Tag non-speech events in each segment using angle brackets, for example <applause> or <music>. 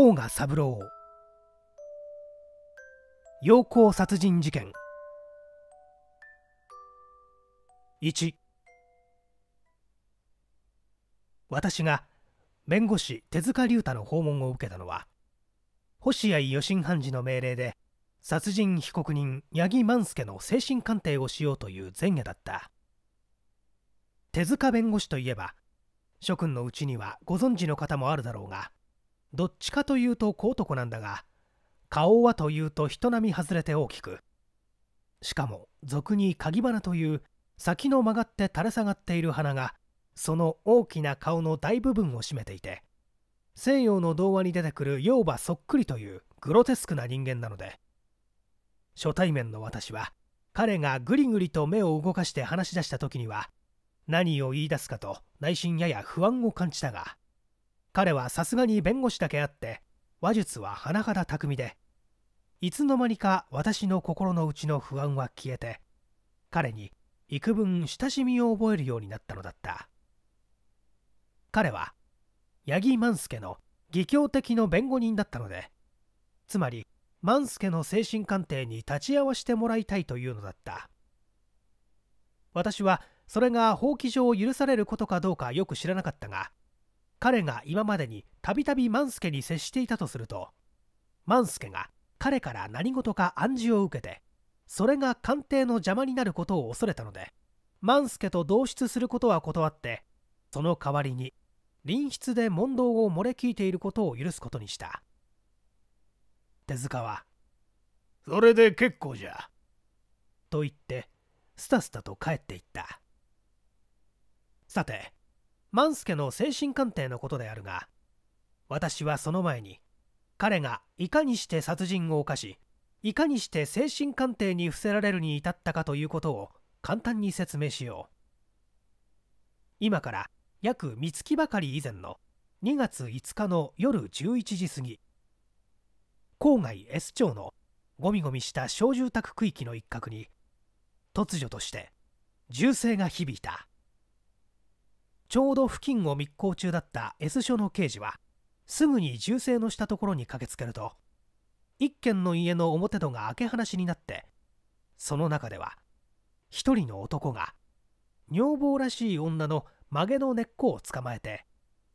甲賀三郎陽光殺人事件1私が弁護士手塚龍太の訪問を受けたのは星合義信判事の命令で殺人被告人八木万助の精神鑑定をしようという前夜だった手塚弁護士といえば諸君のうちにはご存知の方もあるだろうがどっちかというと小男なんだが顔はというと人並み外れて大きくしかも俗に鍵花という先の曲がって垂れ下がっている花がその大きな顔の大部分を占めていて西洋の童話に出てくる妖馬そっくりというグロテスクな人間なので初対面の私は彼がぐりぐりと目を動かして話し出した時には何を言い出すかと内心やや不安を感じたが彼はさすがに弁護士だけあって話術は甚だ巧みでいつの間にか私の心の内の不安は消えて彼に幾分親しみを覚えるようになったのだった彼は八木万助の義教的の弁護人だったのでつまり万助の精神鑑定に立ち会わせてもらいたいというのだった私はそれが法規上許されることかどうかよく知らなかったが彼が今までにたびたび万助に接していたとすると万助が彼から何事か暗示を受けてそれが鑑定の邪魔になることを恐れたので万助と同室することは断ってその代わりに隣室で問答を漏れ聞いていることを許すことにした手塚は「それで結構じゃ」と言ってスタスタと帰っていったさて万助の精神鑑定のことであるが私はその前に彼がいかにして殺人を犯しいかにして精神鑑定に伏せられるに至ったかということを簡単に説明しよう今から約三月ばかり以前の2月5日の夜11時過ぎ郊外 S 町のゴミゴミした小住宅区域の一角に突如として銃声が響いたちょうど付近を密航中だった S 署の刑事はすぐに銃声のしたところに駆けつけると一軒の家の表戸が開け放しになってその中では一人の男が女房らしい女の曲げの根っこを捕まえて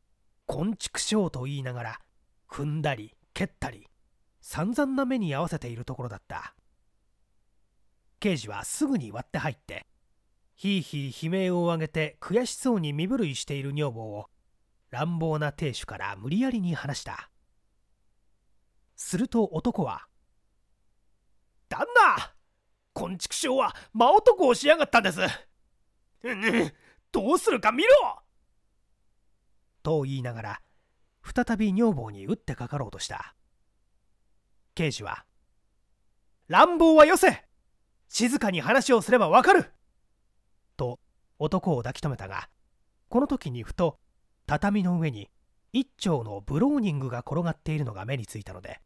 「こんちくしょう」と言いながら踏んだり蹴ったり散々な目に合わせているところだった刑事はすぐに割って入ってひいひい悲鳴を上げて悔しそうに身震いしている女房を乱暴な亭主から無理やりに話したすると男は「旦那こんちくしょうは真男をしやがったんです、ううん、どうするか見ろ!」と言いながら再び女房に打ってかかろうとした刑事は「乱暴はよせ静かに話をすればわかる男を抱き留めたがこの時にふと畳の上に一丁のブローニングが転がっているのが目についたので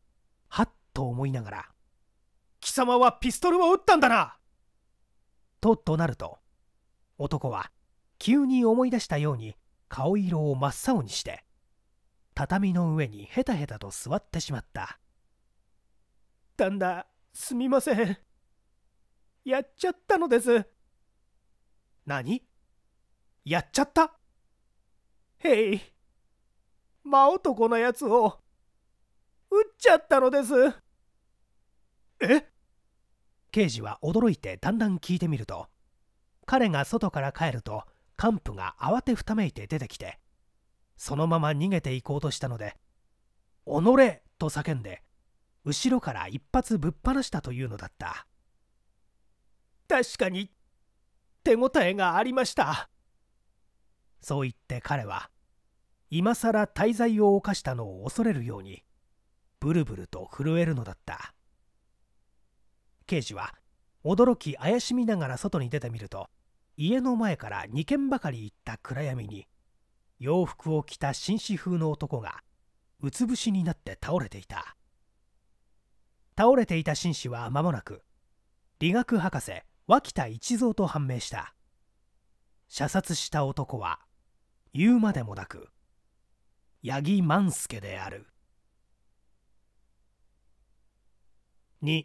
はっと思いながら「貴様はピストルを撃ったんだな!」と怒鳴ると男は急に思い出したように顔色を真っ青にして畳の上にヘタヘタと座ってしまった「だんだすみませんやっちゃったのです」何やっちゃったへい真男のやつを撃っちゃったのですえ刑事は驚いてだんだん聞いてみると彼が外から帰ると幹部が慌てふためいて出てきてそのまま逃げていこうとしたので「己!」と叫んで後ろから一発ぶっ放したというのだった確かに手応えがありましたそう言って彼は今さら滞在を犯したのを恐れるようにブルブルと震えるのだった刑事は驚き怪しみながら外に出てみると家の前から2軒ばかり行った暗闇に洋服を着た紳士風の男がうつ伏しになって倒れていた倒れていた紳士は間もなく理学博士脇田一蔵と判明した射殺した男は言うまでもなく八木万助である2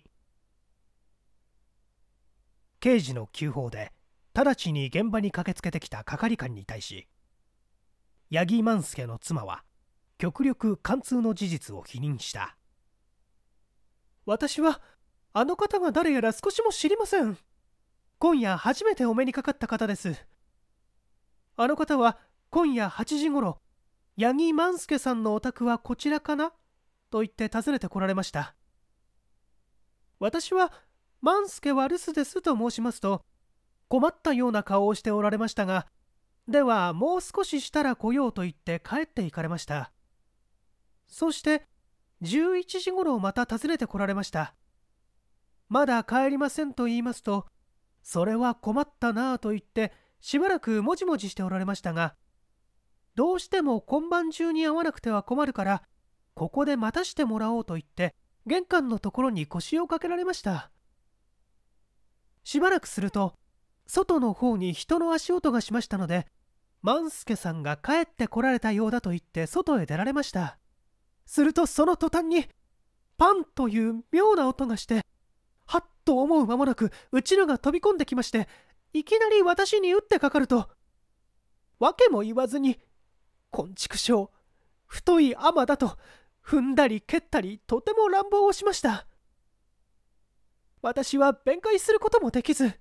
刑事の急報で直ちに現場に駆けつけてきた係官に対し八木万助の妻は極力貫通の事実を否認した私はあの方が誰やら少しも知りません今夜初めてお目にかかった方ですあの方は今夜8時ごろ八木万助さんのお宅はこちらかなと言って訪ねてこられました私は万助は留守ですと申しますと困ったような顔をしておられましたがではもう少ししたら来ようと言って帰って行かれましたそして11時ごろまた訪ねてこられましたまだ帰りませんと言いますとそれは困ったなぁと言ってしばらくもじもじしておられましたがどうしても今晩中に会わなくては困るからここで待たしてもらおうと言って玄関のところに腰をかけられましたしばらくすると外の方に人の足音がしましたので万助さんが帰ってこられたようだと言って外へ出られましたするとその途端にパンという妙な音がしてはっと思う間もなくうちらが飛び込んできましていきなり私に打ってかかると訳も言わずに「こんちくしょう太い雨だ」と踏んだり蹴ったりとても乱暴をしました私は弁解することもできず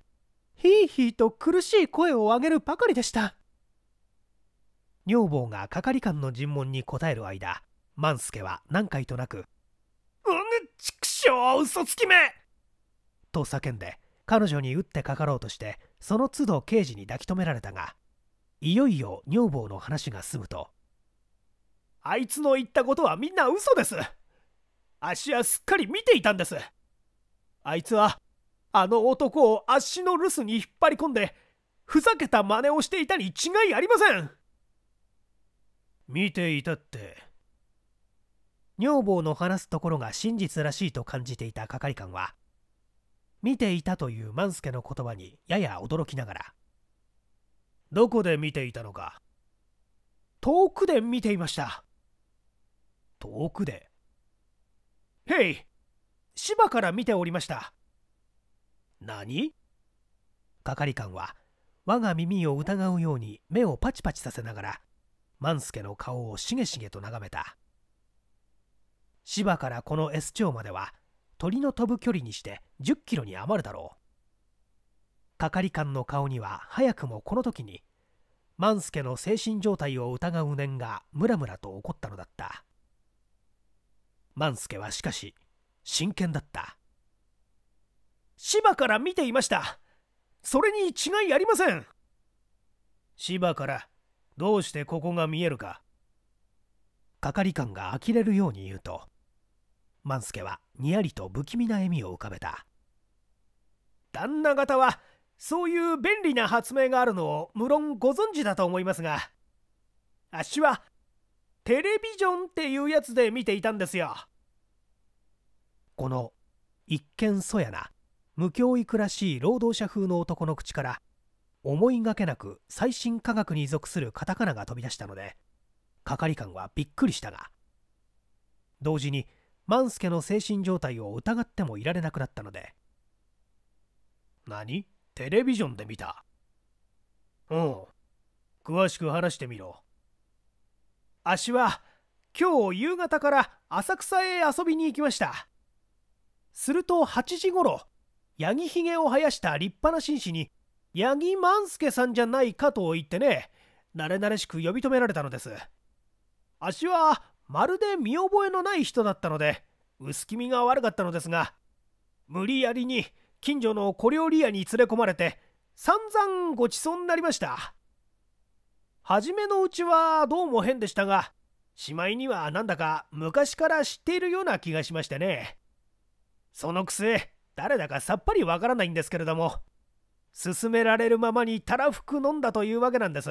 ひいひいと苦しい声を上げるばかりでした女房が係官の尋問に答える間万助は何回となく「うぬちくしょう嘘つきめと叫んで彼女に打ってかかろうとしてその都度刑事に抱き留められたがいよいよ女房の話が済むとあいつの言ったことはみんな嘘です足はすっかり見ていたんですあいつはあの男を足の留守に引っ張り込んでふざけた真似をしていたに違いありません見ていたって女房の話すところが真実らしいと感じていた係官は見ていたという万助の言葉にやや驚きながらどこで見ていたのか遠くで見ていました遠くでへい芝から見ておりました何係官は我が耳を疑うように目をパチパチさせながら万助の顔をしげしげと眺めた芝からこの S 町までは鳥の飛ぶ距離にして10キロに余るだろう係官の顔には早くもこの時に万助の精神状態を疑う念がムラムラと起こったのだった万助はしかし真剣だった芝から見ていましたそれに違いありません芝からどうしてここが見えるか係官が呆れるように言うと万助はにやりと不気味な笑みを浮かべた旦那方はそういう便利な発明があるのを無論ご存知だと思いますがあっしはテレビジョンっていうやつで見ていたんですよこの一見そやな無教育らしい労働者風の男の口から思いがけなく最新科学に属するカタカナが飛び出したので係官はびっくりしたが同時に万助の精神状態を疑ってもいられなくなったので何テレビジョンで見たうん詳しく話してみろあしは今日夕方から浅草へ遊びに行きましたすると8時ごろヤギひげを生やした立派な紳士に八木万助さんじゃないかと言ってね、慣れ慣れしく呼び止められたのです。あしはまるで見覚えのない人だったので薄気味が悪かったのですが無理やりに近所の小料理屋に連れ込まれて散々ごちそうになりました初めのうちはどうも変でしたがしまいにはなんだか昔から知っているような気がしましてねそのくせ誰だかさっぱりわからないんですけれども勧められるままにたらふく飲んだというわけなんです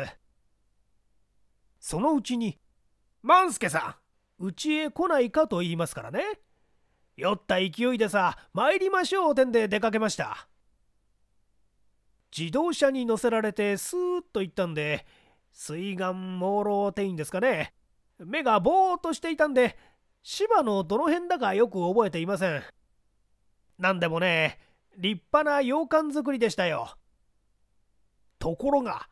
そのうちに「万助さんうちへ来ないかと言いますからね酔った勢いでさ参りましょうてんで出かけました自動車に乗せられてスーッと行ったんで水眼朦朧店員ですかね目がぼーっとしていたんで芝のどの辺だかよく覚えていません何でもね立派な洋館作りでしたよところが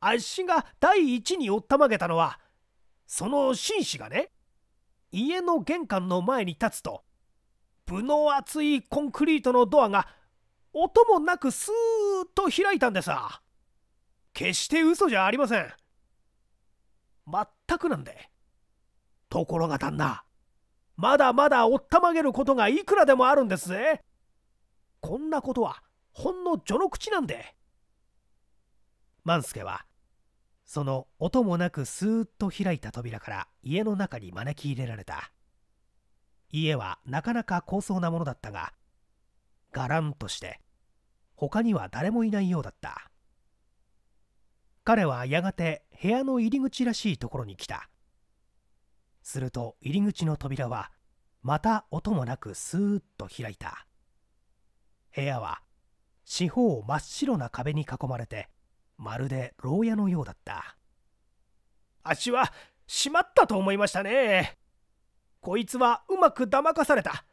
あっしが第一におったまげたのはその紳士がね家の玄関の前に立つと分の厚いコンクリートのドアが音もなくスーッと開いたんでさ決して嘘じゃありません全くなんでところが旦那まだまだおったまげることがいくらでもあるんですぜこんなことはほんの序の口なんで万助はその音もなくスーッと開いた扉から家の中に招き入れられた家はなかなか高層なものだったががらんとして他には誰もいないようだった彼はやがて部屋の入り口らしいところに来たすると入り口の扉はまた音もなくスーッと開いた部屋は四方真っ白な壁に囲まれてまるで牢屋のようだったあっしはしまったと思いましたねこいつはうまく騙かされた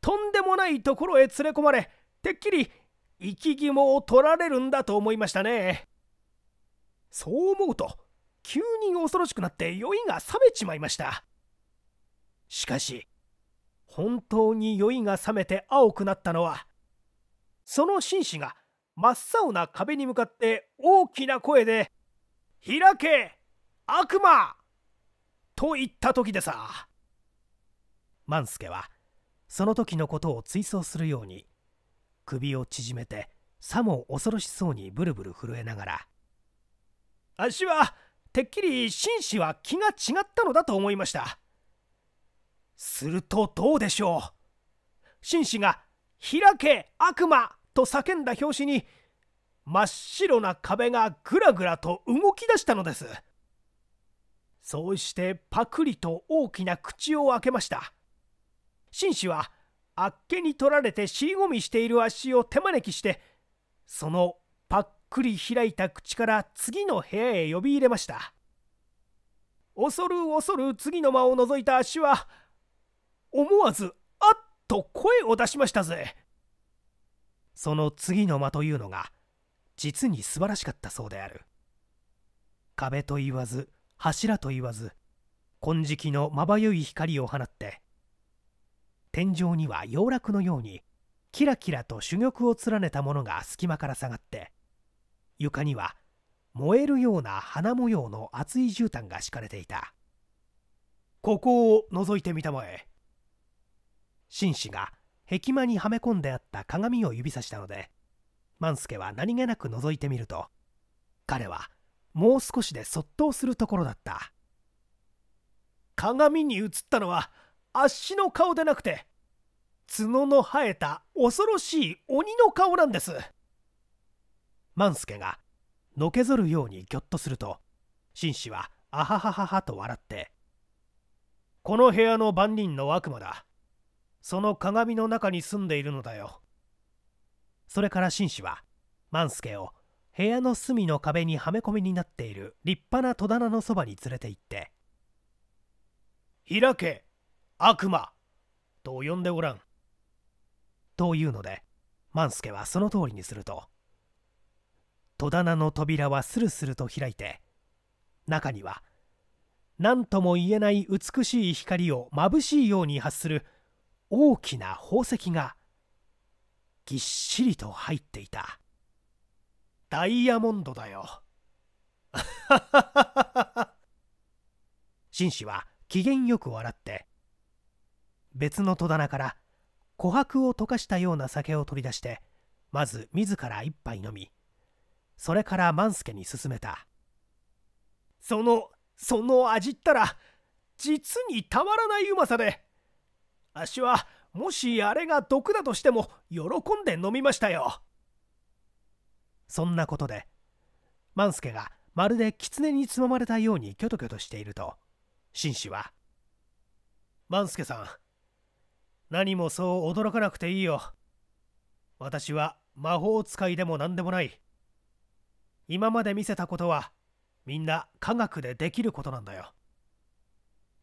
とんでもないところへ連れ込まれてっきり生き肝を取られるんだと思いましたねそう思うと急に恐ろしくなって酔いが冷めちまいましたしかし本当に酔いが覚めて青くなったのはその紳士が真っ青な壁に向かって大きな声で「開け悪魔!」と言った時でさ万助はその時のことを追想するように首を縮めてさも恐ろしそうにブルブル震えながら「あっしはてっきり紳士は気が違ったのだと思いました」するとどうでしょう紳士が「開け悪魔!」と叫んだ拍子に真っ白な壁がぐらぐらと動き出したのですそうしてパクリと大きな口を開けました紳士はあっけに取られて尻込みしている足を手招きしてそのパックリ開いた口から次の部屋へ呼び入れました恐る恐る次の間を覗いた足は思わずあっと声を出しましたぜその次の間というのが実に素晴らしかったそうである壁と言わず柱と言わず金色のまばゆい光を放って天井には洋楽のようにキラキラと珠玉を連ねたものが隙間から下がって床には燃えるような花模様の厚い絨毯が敷かれていたここを覗いてみたまえ紳士が壁間にはめ込んであった鏡を指さしたので万助は何気なく覗いてみると彼はもう少しでそっとするところだった鏡に映ったのはあっしの顔でなくて角の生えた恐ろしい鬼の顔なんです万助がのけぞるようにぎょっとすると紳士はあははははと笑って「この部屋の番人の悪魔だその鏡の中に住んでいるのだよそれから紳士は万助を部屋の隅の壁にはめ込みになっている立派な戸棚のそばに連れて行って「開け悪魔!」と呼んでおらん。というので万助はその通りにすると戸棚の扉はスルスルと開いて中には何とも言えない美しい光をまぶしいように発する大きな宝石がぎっしりと入っていたダイヤモンドだよ <laughs> 紳士は機嫌よく笑って別の戸棚から琥珀を溶かしたような酒を取り出してまず自ら一杯飲みそれから万助に勧めたそのその味ったら実にたまらない旨さであしはもしあれが毒だとしても喜んで飲みましたよそんなことで万助がまるで狐につままれたようにキョトキョトしていると紳士は「万助さん何もそう驚かなくていいよ私は魔法使いでも何でもない今まで見せたことはみんな科学でできることなんだよ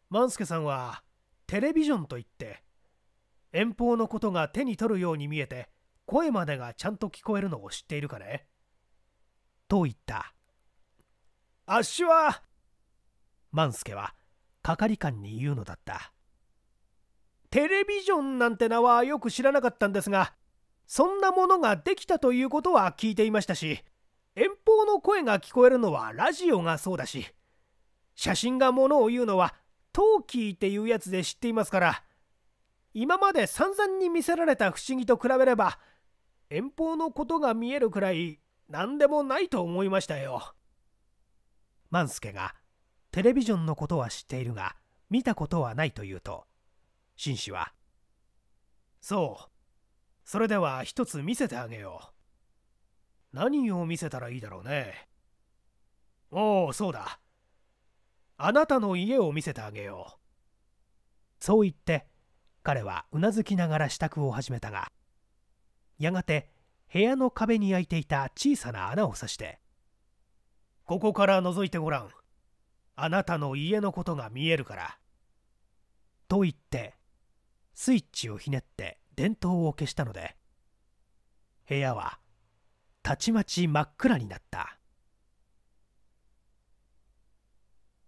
万助さんはテレビジョンといって遠方のことが手に取るように見えて声までがちゃんと聞こえるのを知っているかねと言ったあっしは万助は係官に言うのだったテレビジョンなんて名はよく知らなかったんですがそんなものができたということは聞いていましたし遠方の声が聞こえるのはラジオがそうだし写真がものを言うのはトーキーっていうやつで知っていますから今まで散々に見せられた不思議と比べれば遠方のことが見えるくらい何でもないと思いましたよ万助がテレビジョンのことは知っているが見たことはないと言うと紳士は「そうそれでは一つ見せてあげよう」何を見せたらいいだろうねおおそうだあなたの家を見せてあげようそう言って彼はうなずきながら支度を始めたがやがて部屋の壁に開いていた小さな穴を刺して「ここから覗いてごらんあなたの家のことが見えるから」と言ってスイッチをひねって電灯を消したので部屋はたちまち真っ暗になった。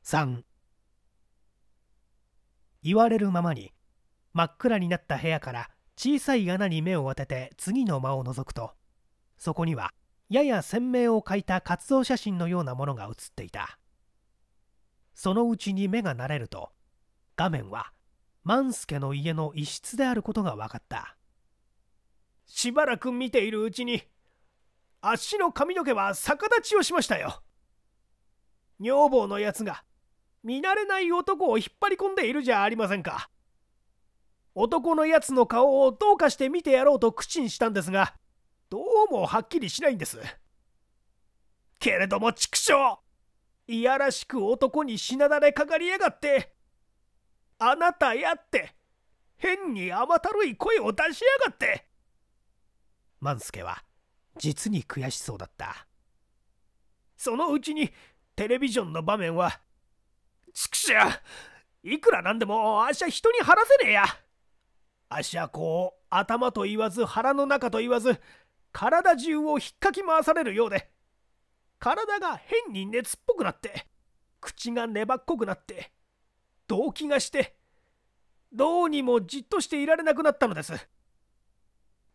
3言われるままに真っ暗になった部屋から小さい穴に目を当てて次の間を覗くとそこにはやや鮮明を欠いた活動写真のようなものが写っていたそのうちに目が慣れると画面は万助の家の一室であることが分かったしばらく見ているうちにあっしの髪の毛は逆立ちをしましたよ女房のやつが見慣れない男を引っ張り込んでいるじゃありませんか男のやつの顔をどうかして見てやろうと口にしたんですがどうもはっきりしないんですけれども畜生いやらしく男にしなだれかかりやがってあなたやって変に甘たるい声を出しやがって万助は実に悔しそうだったそのうちにテレビジョンの場面はちくしういくらなんでもあっしゃ人に払せねえやあっしゃこう頭と言わず腹の中と言わず体中をひっかき回されるようで体が変に熱っぽくなって口が粘っこくなって動悸がしてどうにもじっとしていられなくなったのです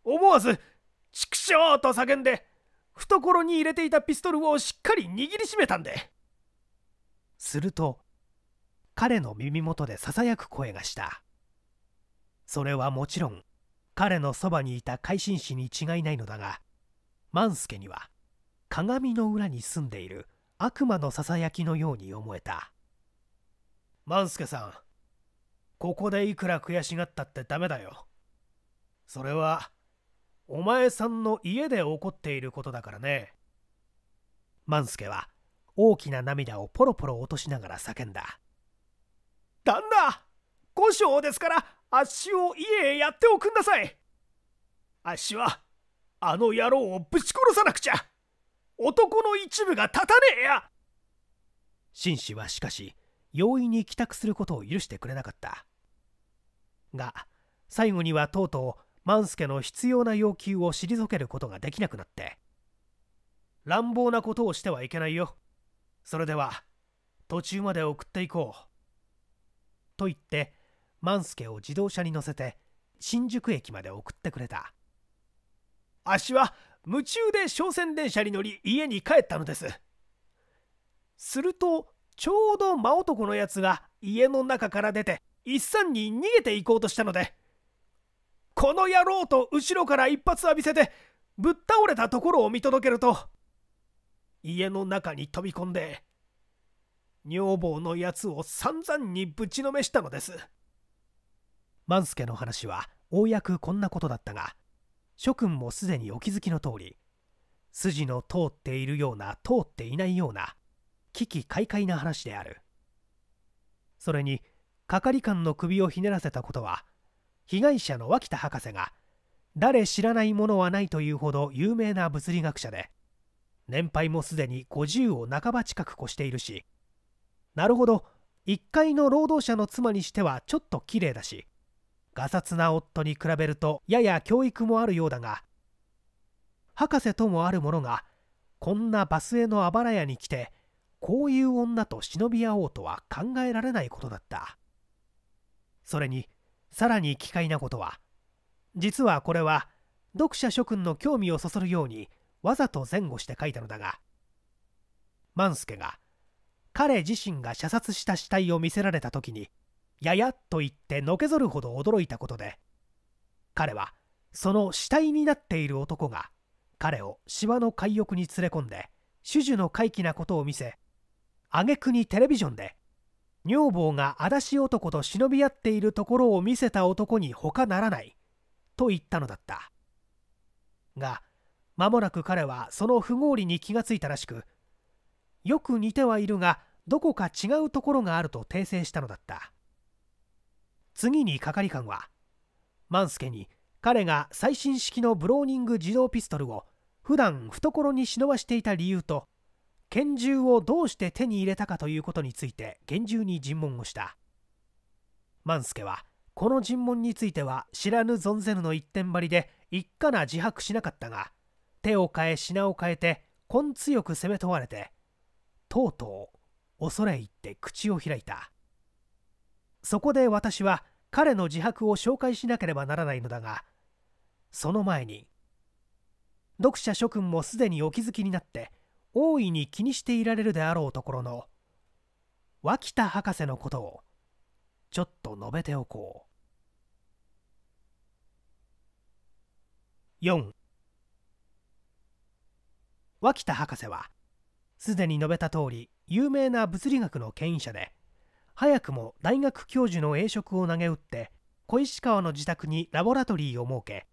思わず「畜生!」と叫んで懐に入れていたピストルをしっかり握りしめたんですると彼の耳元でささやく声がしたそれはもちろん彼のそばにいた海心師に違いないのだが万助には鏡の裏に住んでいる悪魔のささやきのように思えた万助さんここでいくら悔しがったってダメだよそれはお前さんの家で起こっていることだからね万助は大きな涙をポロポロ落としながら叫んだ旦那五章ですからあっしを家へやっておくんなさいあっしはあの野郎をぶち殺さなくちゃ男の一部が立たねえや紳士はしかし容易に帰宅することを許してくれなかったが最後にはとうとう万助の必要な要求を退けることができなくなって乱暴なことをしてはいけないよそれでは途中まで送っていこうと言って万助を自動車に乗せて新宿駅まで送ってくれた足は夢中で商船電車に乗り家に帰ったのですするとちょうど真男のやつが家の中から出て一三に逃げていこうとしたのでこの野郎と後ろから一発浴びせてぶっ倒れたところを見届けると家の中に飛び込んで女房のやつを散々にぶちのめしたのです万助の話はようやくこんなことだったが諸君もすでにお気づきの通り筋の通っているような通っていないような危機快快な話であるそれに係官の首をひねらせたことは被害者の脇田博士が誰知らないものはないというほど有名な物理学者で年配もすでに50を半ば近く越しているしなるほど1階の労働者の妻にしてはちょっと綺麗だしがさつな夫に比べるとやや教育もあるようだが博士ともある者がこんなバスへのあばら屋に来てこういう女と忍び合おうとは考えられないことだったそれにさらに奇怪なことは実はこれは読者諸君の興味をそそるようにわざと前後して書いたのだが万助が彼自身が射殺した死体を見せられた時にややと言ってのけぞるほど驚いたことで彼はその死体になっている男が彼を芝の海翼に連れ込んで種々の怪奇なことを見せ挙句にテレビジョンで女房が足立男と忍び合っているところを見せた男に他ならないと言ったのだったが間もなく彼はその不合理に気がついたらしくよく似てはいるがどこか違うところがあると訂正したのだった次に係官は万助に彼が最新式のブローニング自動ピストルを普段懐に忍ばしていた理由と拳銃をどうして手に入れたかということについて厳重に尋問をした万助はこの尋問については知らぬ存ぜぬの一点張りで一家な自白しなかったが手を変え品を変えて根強く責め問われてとうとう恐れ入って口を開いたそこで私は彼の自白を紹介しなければならないのだがその前に読者諸君もすでにお気づきになって大いに気にしていられるであろうところの脇田博士のことをちょっと述べておこう4脇田博士はすでに述べた通り有名な物理学の権威者で早くも大学教授の栄職を投げ打って小石川の自宅にラボラトリーを設け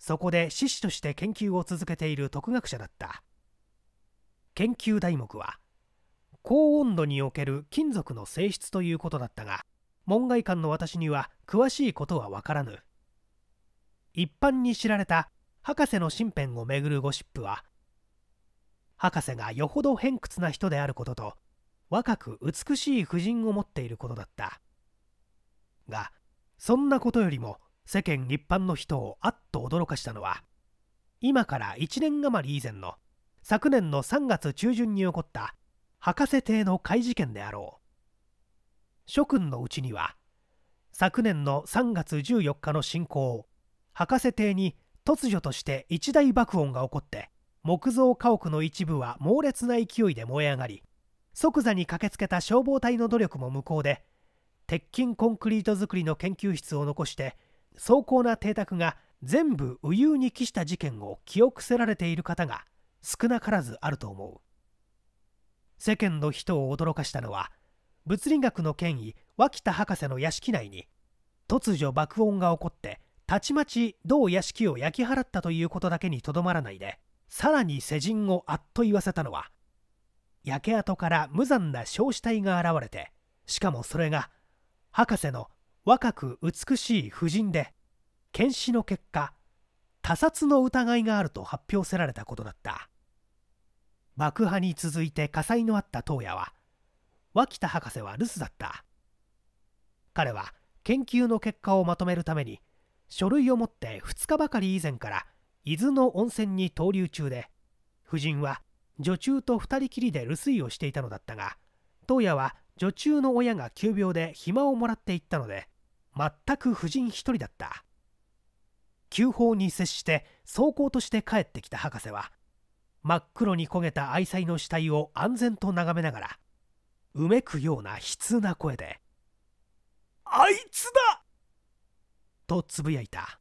そこで志士として研究を続けている徳学者だった研究題目は高温度における金属の性質ということだったが門外漢の私には詳しいことは分からぬ一般に知られた博士の身辺をめぐるゴシップは博士がよほど偏屈な人であることと若く美しい婦人を持っていることだったがそんなことよりも世間一般の人をあっと驚かしたのは今から1年余り以前の昨年の3月中旬に起こった博士邸の怪事件であろう諸君のうちには昨年の3月14日の侵攻博士邸に突如として一大爆音が起こって木造家屋の一部は猛烈な勢いで燃え上がり即座に駆けつけた消防隊の努力も無効で鉄筋コンクリート造りの研究室を残して壮高な邸宅が全部右憂に帰した事件を記憶せられている方が少なからずあると思う世間の人を驚かしたのは物理学の権威脇田博士の屋敷内に突如爆音が起こってたちまち同屋敷を焼き払ったということだけにとどまらないでさらに世人をあっと言わせたのは焼け跡から無残な焼死体が現れてしかもそれが博士の若く美しい夫人で検視の結果他殺の疑いがあると発表せられたことだった爆破に続いて火災のあった当夜は脇田博士は留守だった彼は研究の結果をまとめるために書類を持って2日ばかり以前から伊豆の温泉に投留中で夫人は女中と2人きりで留守居をしていたのだったが当夜は女中の親が急病で暇をもらっていったので全く夫人1人だった急報に接して走行として帰ってきた博士は真っ黒に焦げた愛妻の死体を安全と眺めながらうめくような悲痛な声で「あいつだ!」とつぶやいた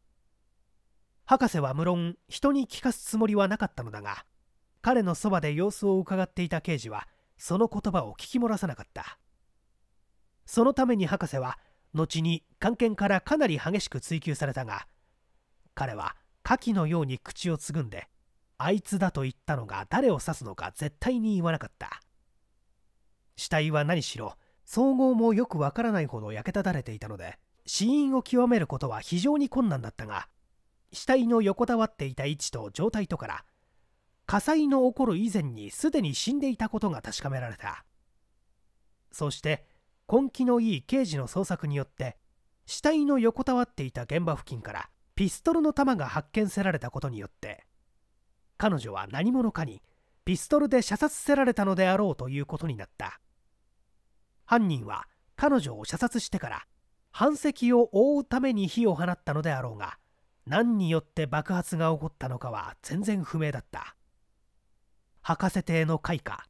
博士は無論人に聞かすつもりはなかったのだが彼のそばで様子をうかがっていた刑事はその言葉を聞き漏らさなかったそのために博士は後に官犬からかなり激しく追及されたが彼は火器のように口をつぐんであいつだと言ったのが誰を指すのか絶対に言わなかった死体は何しろ総合もよくわからないほど焼けただれていたので死因を極めることは非常に困難だったが死体の横たわっていた位置と状態とから火災の起こる以前にすでに死んでいたことが確かめられたそして根気のいい刑事の捜索によって死体の横たわっていた現場付近からピストルの弾が発見せられたことによって彼女は何者かにピストルで射殺せられたのであろうということになった犯人は彼女を射殺してから反石を覆うために火を放ったのであろうが何によって爆発が起こったのかは全然不明だった博士邸の開花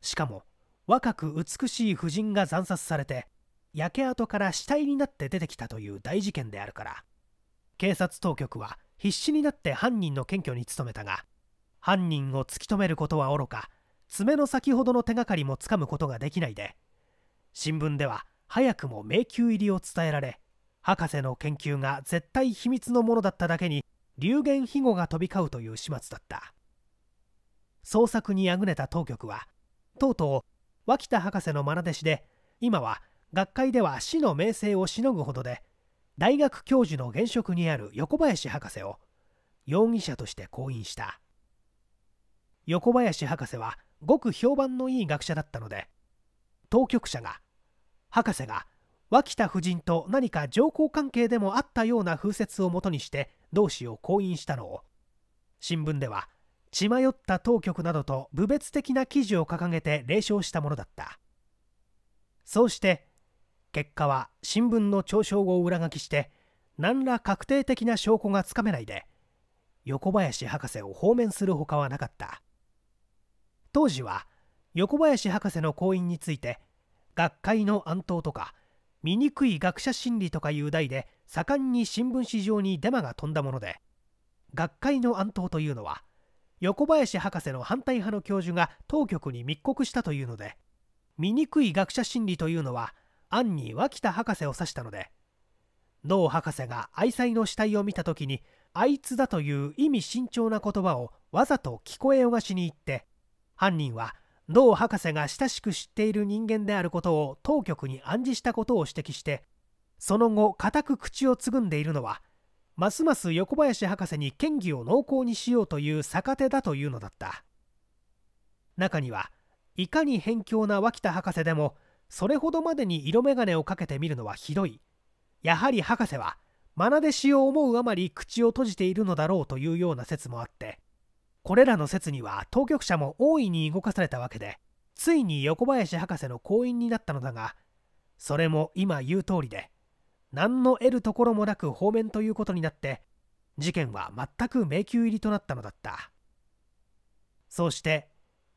しかも若く美しい婦人が惨殺されて焼け跡から死体になって出てきたという大事件であるから警察当局は必死になって犯人の検挙に努めたが犯人を突き止めることはおろか爪の先ほどの手がかりもつかむことができないで新聞では早くも迷宮入りを伝えられ博士の研究が絶対秘密のものだっただけに流言飛語が飛び交うという始末だった捜索にあぐねた当局はとうとう脇田博士の愛弟子で今は学会では死の名声をしのぐほどで大学教授の現職にある横林博士を容疑者として公印した横林博士はごく評判のいい学者だったので当局者が博士が脇田夫人と何か上皇関係でもあったような風説をもとにして同氏を婚姻したのを新聞では血迷った当局などと部別的な記事を掲げて冷笑したものだったそうして結果は新聞の嘲笑を裏書きして何ら確定的な証拠がつかめないで横林博士を放免するほかはなかった当時は横林博士の婚姻について学会の安東とか醜い学者心理とかいう題で盛んに新聞紙上にデマが飛んだもので学会の暗闘というのは横林博士の反対派の教授が当局に密告したというので醜い学者心理というのは暗に脇田博士を指したので脳博士が愛妻の死体を見た時にあいつだという意味慎重な言葉をわざと聞こえよがしに言って犯人は同博士が親しく知っている人間であることを当局に暗示したことを指摘してその後固く口をつぐんでいるのはますます横林博士に嫌疑を濃厚にしようという逆手だというのだった中にはいかに偏狭な脇田博士でもそれほどまでに色眼鏡をかけてみるのはひどいやはり博士は愛弟子を思うあまり口を閉じているのだろうというような説もあってこれらの説には当局者も大いに動かされたわけでついに横林博士の後院になったのだがそれも今言う通りで何の得るところもなく方面ということになって事件は全く迷宮入りとなったのだったそうして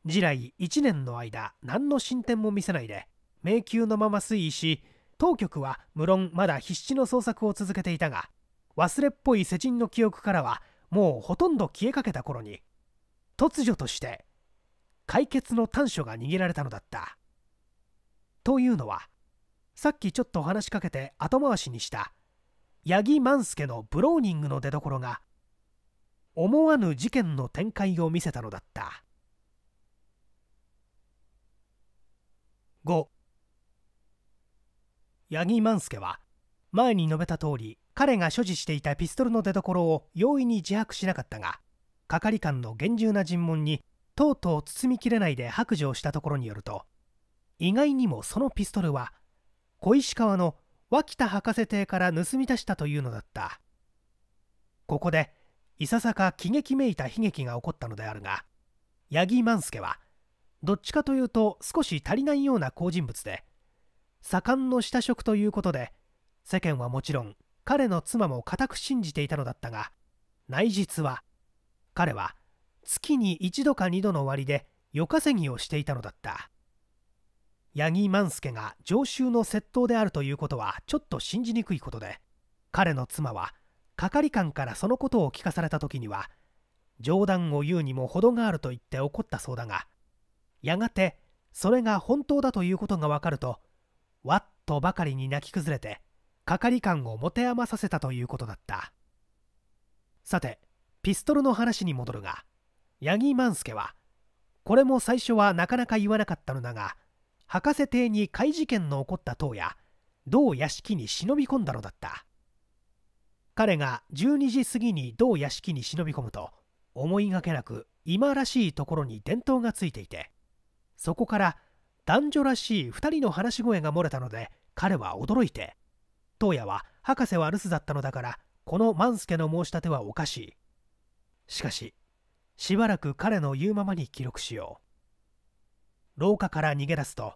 次来1年の間何の進展も見せないで迷宮のまま推移し当局は無論まだ必死の捜索を続けていたが忘れっぽい世人の記憶からはもうほとんど消えかけた頃に突如として解決の短所が握られたのだったというのはさっきちょっと話しかけて後回しにした八木万助のブローニングの出どころが思わぬ事件の展開を見せたのだった5八木万助は前に述べた通り彼が所持していたピストルの出どころを容易に自白しなかったが係官の厳重な尋問にとうとう包みきれないで白状したところによると意外にもそのピストルは小石川の脇田博士邸から盗み出したというのだったここでいささか喜劇めいた悲劇が起こったのであるが八木万助はどっちかというと少し足りないような好人物で盛んの下職ということで世間はもちろん彼の妻も固く信じていたのだったが内実は彼は月に1度か2度の割で夜稼ぎをしていたのだった八木万助が常習の窃盗であるということはちょっと信じにくいことで彼の妻は係官からそのことを聞かされた時には冗談を言うにも程があると言って怒ったそうだがやがてそれが本当だということが分かるとわっとばかりに泣き崩れて係官を持て余させたということだったさてピストルの話に戻るが八木万助はこれも最初はなかなか言わなかったのだが博士邸に怪事件の起こった塔や同屋敷に忍び込んだのだった彼が12時過ぎに同屋敷に忍び込むと思いがけなく今らしいところに電灯がついていてそこから男女らしい2人の話し声が漏れたので彼は驚いて当夜は博士は留守だったのだからこの万助の申し立てはおかしいしかししばらく彼の言うままに記録しよう廊下から逃げ出すと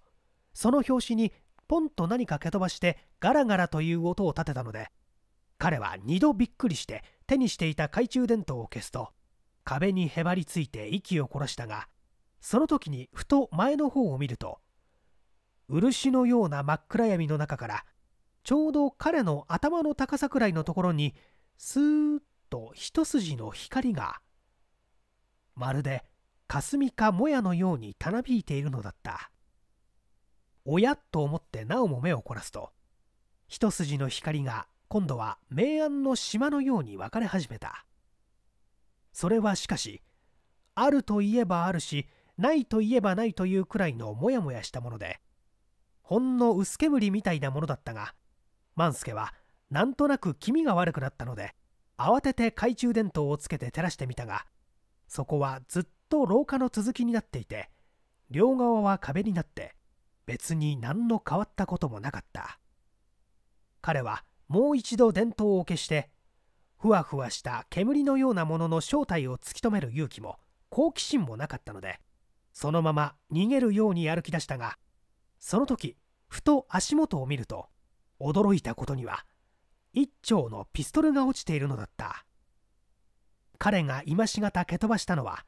その拍子にポンと何か蹴飛ばしてガラガラという音を立てたので彼は2度びっくりして手にしていた懐中電灯を消すと壁にへばりついて息を殺したがその時にふと前の方を見ると漆のような真っ暗闇の中からちょうど彼の頭の高さくらいのところにスーッと一筋の光がまるで霞かもやのようにたなびいているのだったおやと思ってなおも目を凝らすと一筋の光が今度は明暗の島のように分かれ始めたそれはしかしあるといえばあるしないといえばないというくらいのモヤモヤしたものでほんの薄煙みたいなものだったが万助はなんとなく気味が悪くなったので慌てて懐中電灯をつけて照らしてみたがそこはずっと廊下の続きになっていて両側は壁になって別に何の変わったこともなかった彼はもう一度電灯を消してふわふわした煙のようなものの正体を突き止める勇気も好奇心もなかったのでそのまま逃げるように歩き出したがその時ふと足元を見ると驚いたことには一丁のピストルが落ちているのだった彼が今しがた蹴飛ばしたのは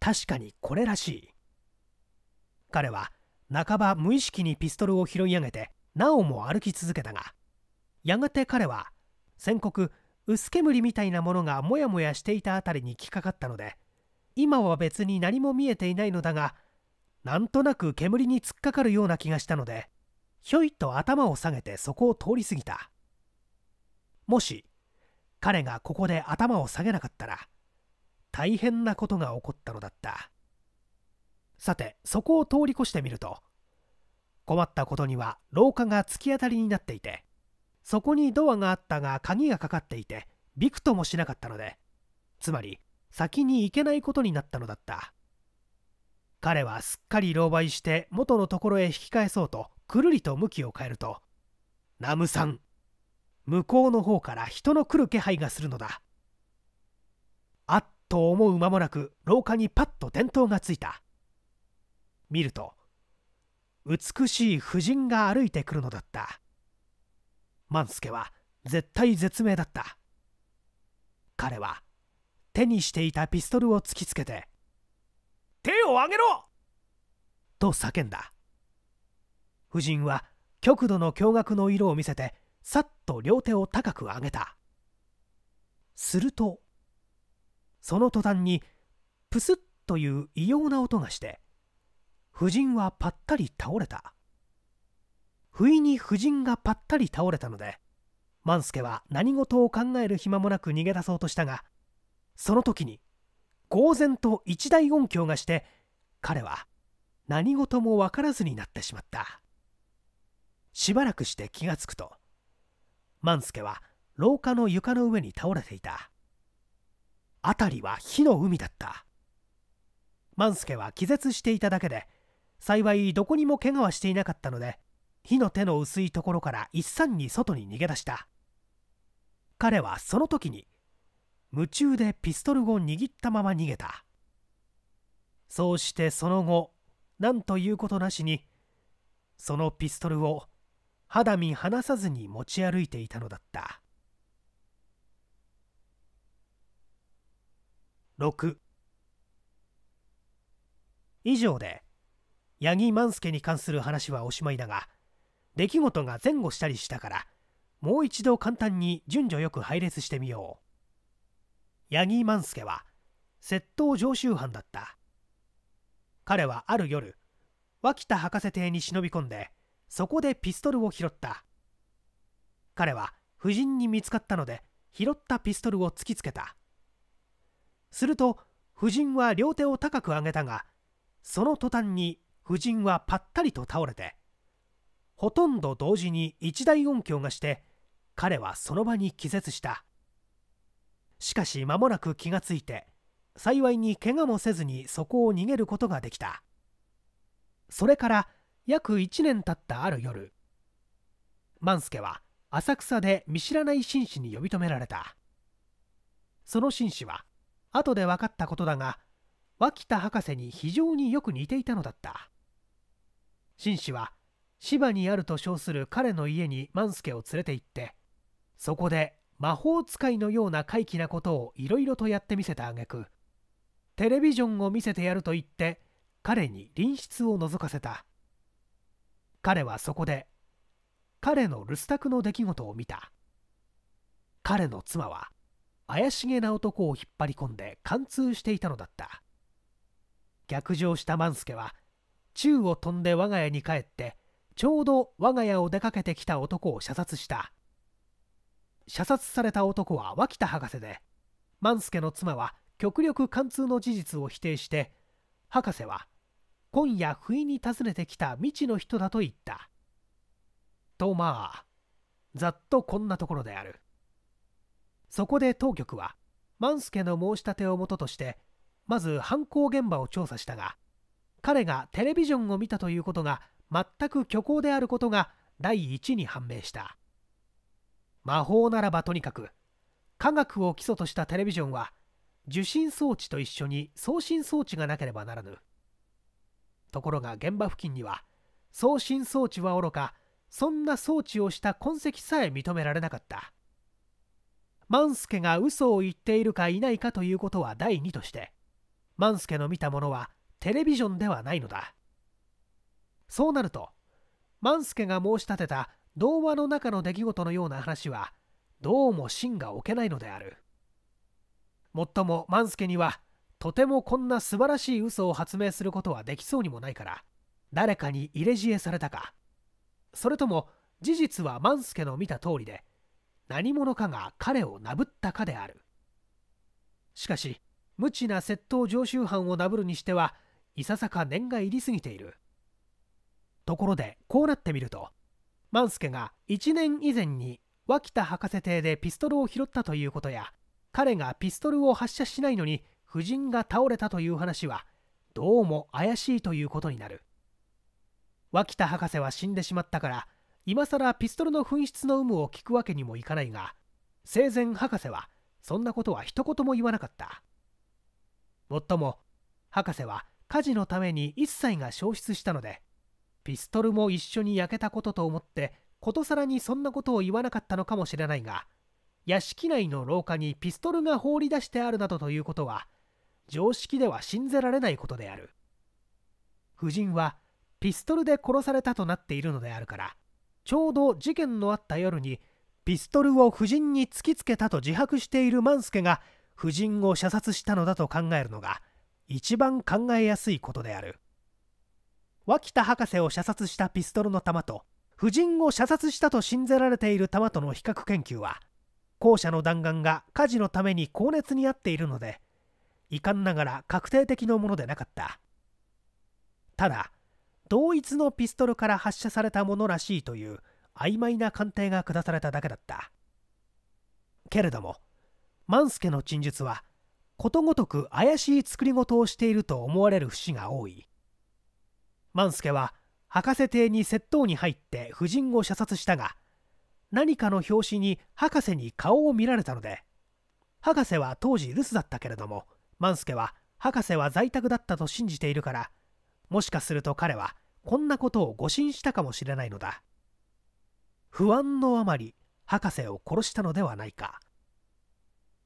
確かにこれらしい彼は半ば無意識にピストルを拾い上げてなおも歩き続けたがやがて彼は宣告薄煙みたいなものがモヤモヤしていた辺りに引っかかったので今は別に何も見えていないのだがなんとなく煙に突っかかるような気がしたのでひょいと頭を下げてそこを通り過ぎたもし彼がここで頭を下げなかったら大変なことが起こったのだったさてそこを通り越してみると困ったことには廊下が突き当たりになっていてそこにドアがあったが鍵がかかっていてびくともしなかったのでつまり先に行けないことになったのだった彼はすっかり狼狽して元のところへ引き返そうとくるりと向きを変えると「ナムさん向こうの方から人の来る気配がするのだあっと思う間もなく廊下にパッと電灯がついた見ると美しい婦人が歩いてくるのだった万助は絶対絶命だった彼は手にしていたピストルを突きつけて「手を上げろ!」と叫んだ夫人は極度の驚愕の色を見せてさっと両手を高く上げたするとその途端にプスッという異様な音がして夫人はぱったり倒れた不意に夫人がぱったり倒れたので万助は何事を考える暇もなく逃げ出そうとしたがその時に呆然と一大音響がして彼は何事も分からずになってしまったしばらくして気がつくと万助は廊下の床の上に倒れていた辺りは火の海だった万助は気絶していただけで幸いどこにも怪我はしていなかったので火の手の薄いところから一散に外に逃げ出した彼はその時に夢中でピストルを握ったまま逃げたそうしてその後何ということなしにそのピストルを肌身離さずに持ち歩いていたのだった6以上で八木万助に関する話はおしまいだが出来事が前後したりしたからもう一度簡単に順序よく配列してみよう八木万助は窃盗常習犯だった彼はある夜脇田博士邸に忍び込んでそこでピストルを拾った彼は夫人に見つかったので拾ったピストルを突きつけたすると夫人は両手を高く上げたがその途端に夫人はぱったりと倒れてほとんど同時に一大音響がして彼はその場に気絶したしかし間もなく気がついて幸いに怪我もせずにそこを逃げることができたそれから約1年経ったある夜万助は浅草で見知らない紳士に呼び止められたその紳士は後で分かったことだが脇田博士に非常によく似ていたのだった紳士は芝にあると称する彼の家に万助を連れて行ってそこで魔法使いのような怪奇なことをいろいろとやってみせた挙句テレビジョンを見せてやると言って彼に隣室を覗かせた彼はそこで彼の留守宅の出来事を見た彼の妻は怪しげな男を引っ張り込んで貫通していたのだった逆上した万助は宙を飛んで我が家に帰ってちょうど我が家を出かけてきた男を射殺した射殺された男は脇田博士で万助の妻は極力貫通の事実を否定して博士は今夜不意に訪ねてきた未知の人だと言ったとまあざっとこんなところであるそこで当局は万助の申し立てをもととしてまず犯行現場を調査したが彼がテレビジョンを見たということが全く虚構であることが第一に判明した魔法ならばとにかく科学を基礎としたテレビジョンは受信装置と一緒に送信装置がなければならぬところが現場付近には送信装置はおろかそんな装置をした痕跡さえ認められなかった万助が嘘を言っているかいないかということは第2として万助の見たものはテレビジョンではないのだそうなると万助が申し立てた童話の中の出来事のような話はどうも芯が置けないのであるもっとも万助にはとてもこんな素晴らしい嘘を発明することはできそうにもないから誰かに入れ知恵されたかそれとも事実は万助の見た通りで何者かが彼をなぶったかであるしかし無知な窃盗常習犯をなぶるにしてはいささか念が入りすぎているところでこうなってみると万助が1年以前に脇田博士邸でピストルを拾ったということや彼がピストルを発射しないのに夫人が倒れたという話はどうも怪しいということになる脇田博士は死んでしまったから今更ピストルの紛失の有無を聞くわけにもいかないが生前博士はそんなことは一言も言わなかったもっとも博士は火事のために一切が消失したのでピストルも一緒に焼けたことと思ってことさらにそんなことを言わなかったのかもしれないが屋敷内の廊下にピストルが放り出してあるなどということは常識では信じられないことである夫人はピストルで殺されたとなっているのであるからちょうど事件のあった夜にピストルを夫人に突きつけたと自白している万助が夫人を射殺したのだと考えるのが一番考えやすいことである脇田博士を射殺したピストルの弾と夫人を射殺したと信じられている弾との比較研究は後者の弾丸が火事のために高熱にあっているので遺憾ながら確定的なものでなかったただ同一のピストルから発射されたものらしいという曖昧な鑑定が下されただけだったけれども万助の陳述はことごとく怪しい作り事をしていると思われる節が多い万助は博士邸に窃盗に入って夫人を射殺したが何かの拍子に博士に顔を見られたので博士は当時留守だったけれどもマンスケは博士は在宅だったと信じているからもしかすると彼はこんなことを誤信したかもしれないのだ不安のあまり博士を殺したのではないか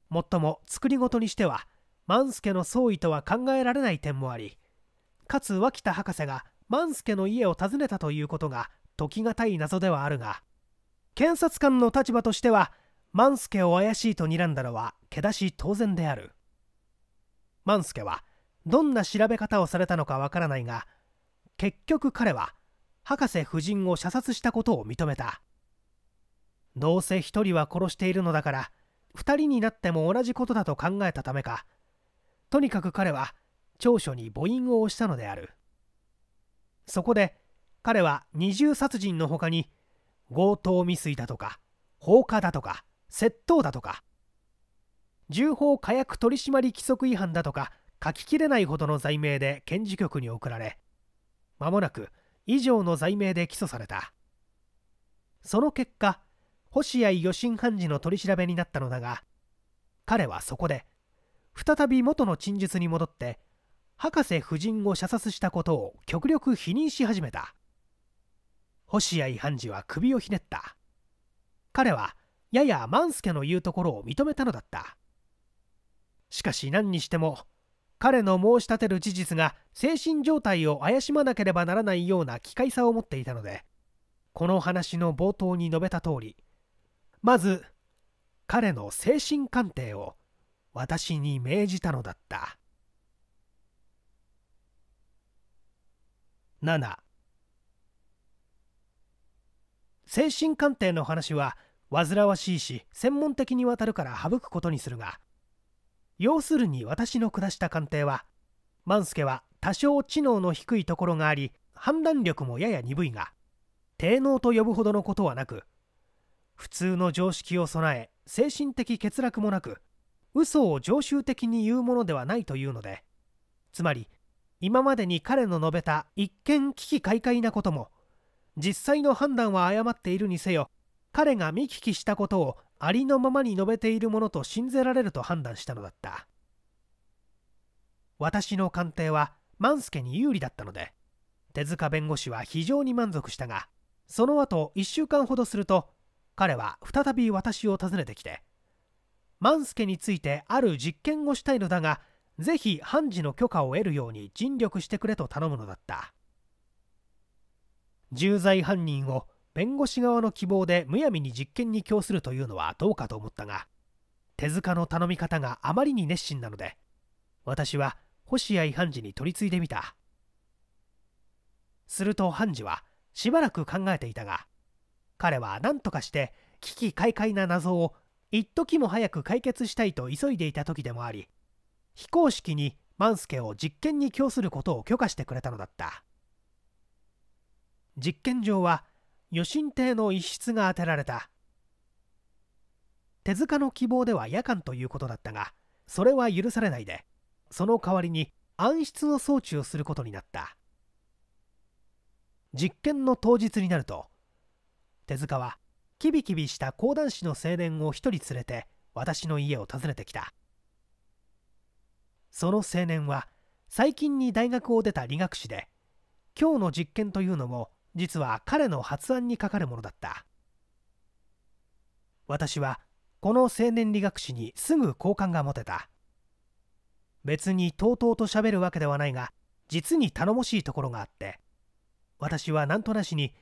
もっとも作り事にしては万助の総意とは考えられない点もありかつ脇田博士が万助の家を訪ねたということが解き難い謎ではあるが検察官の立場としては万助を怪しいと睨んだのは気だし当然である万助はどんな調べ方をされたのかわからないが結局彼は博士夫人を射殺したことを認めたどうせ1人は殺しているのだから2人になっても同じことだと考えたためかとにかく彼は長所に母音を押したのであるそこで彼は二重殺人のほかに強盗未遂だとか放火だとか窃盗だとか銃砲火薬取締規則違反だとか書ききれないほどの罪名で検事局に送られ間もなく以上の罪名で起訴されたその結果星合余震判事の取り調べになったのだが彼はそこで再び元の陳述に戻って博士夫人を射殺したことを極力否認し始めた星合判事は首をひねった彼はやや万助の言うところを認めたのだったしかし何にしても彼の申し立てる事実が精神状態を怪しまなければならないような機械さを持っていたのでこの話の冒頭に述べた通りまず彼の精神鑑定を私に命じたのだった7精神鑑定の話は煩わしいし専門的にわたるから省くことにするが要するに私の下した鑑定は万助は多少知能の低いところがあり判断力もやや鈍いが低能と呼ぶほどのことはなく普通の常識を備え精神的欠落もなく嘘を常習的に言うものではないというのでつまり今までに彼の述べた一見危機快快なことも実際の判断は誤っているにせよ彼が見聞きしたことをありのままに述べているものと信ぜられると判断したのだった私の鑑定は万助に有利だったので手塚弁護士は非常に満足したがその後1週間ほどすると彼は再び私を訪ねてきて万助についてある実験をしたいのだがぜひ判事の許可を得るように尽力してくれと頼むのだった重罪犯人を弁護士側の希望でむやみに実験に供するというのはどうかと思ったが手塚の頼み方があまりに熱心なので私は星違判事に取り次いでみたすると判事はしばらく考えていたが彼は何とかして危機快快な謎を一時も早く解決したいと急いでいた時でもあり非公式に万助を実験に供することを許可してくれたのだった実験場は余震艇の一室が当てられた手塚の希望では夜間ということだったがそれは許されないでその代わりに暗室の装置をすることになった実験の当日になると手塚はキビキビした講談師の青年を一人連れて私の家を訪ねてきたその青年は最近に大学を出た理学士で今日の実験というのも実は彼の発案にかかるものだった私はこの青年理学士にすぐ好感が持てた別にとうとうとしゃべるわけではないが実に頼もしいところがあって私は何となしに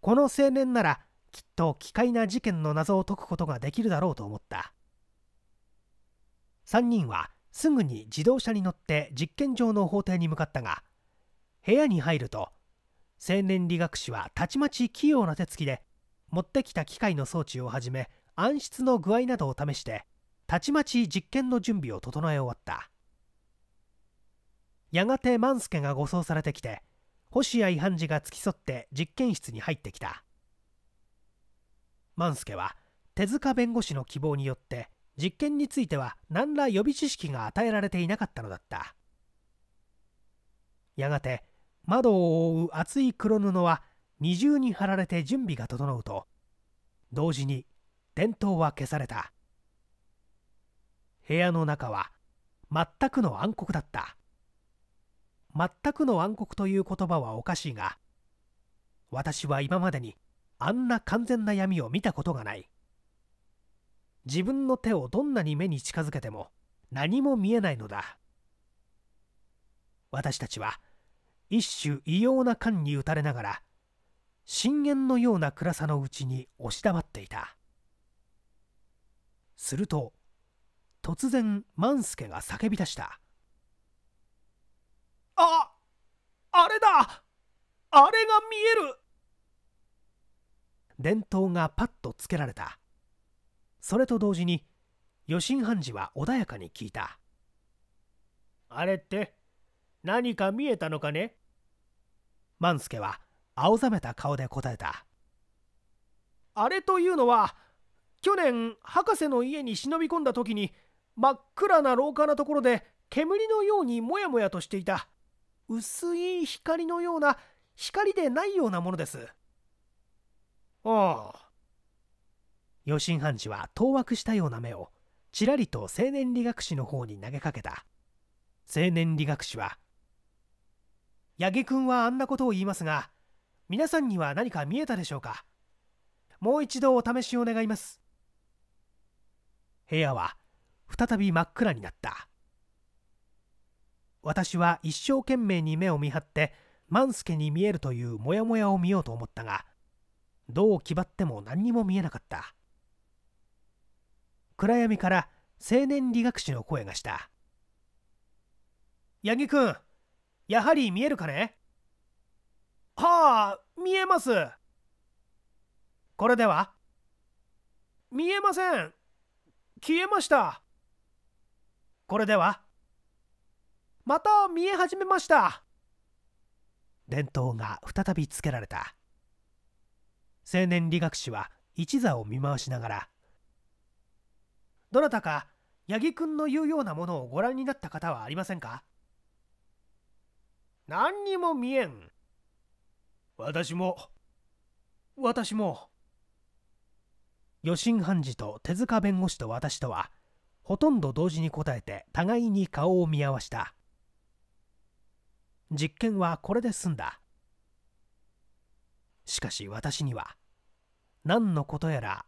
この青年ならきっと奇怪な事件の謎を解くことができるだろうと思った3人はすぐに自動車に乗って実験場の法廷に向かったが部屋に入ると青年理学士はたちまち器用な手つきで持ってきた機械の装置をはじめ暗室の具合などを試してたちまち実験の準備を整え終わったやがて万助が護送されてきて星谷違反時が付き添って実験室に入ってきた万助は手塚弁護士の希望によって実験については何ら予備知識が与えられていなかったのだったやがて窓を覆う厚い黒布は二重に貼られて準備が整うと同時に電灯は消された部屋の中は全くの暗黒だった全くの暗黒という言葉はおかしいが私は今までにあんな完全な闇を見たことがない自分の手をどんなに目に近づけても何も見えないのだ私たちは一種異様な感に打たれながら深淵のような暗さのうちに押し黙っていたすると突然万助が叫び出した「ああれだあれが見える!」電灯がパッとつけられたそれと同時に余震判事は穏やかに聞いた「あれって何か見えたのかね万助は青ざめた顔で答えたあれというのは去年博士の家に忍び込んだ時に真っ暗な廊下のところで煙のようにもやもやとしていた薄い光のような光でないようなものですああ余震判事は当惑したような目をちらりと青年理学士の方に投げかけた青年理学士は八木君はあんなことを言いますが皆さんには何か見えたでしょうかもう一度お試しを願います部屋は再び真っ暗になった私は一生懸命に目を見張って万助に見えるというモヤモヤを見ようと思ったがどう気張っても何にも見えなかった暗闇から青年理学士の声がした八木君やはり見えるかねはあ見えますこれでは見えません消えましたこれではまた見え始めました電灯が再びつけられた青年理学士は一座を見回しながらどなたか八木君の言うようなものをご覧になった方はありませんか何にも見えん私も私も余震判事と手塚弁護士と私とはほとんど同時に答えて互いに顔を見合わした実験はこれで済んだしかし私には何のことやら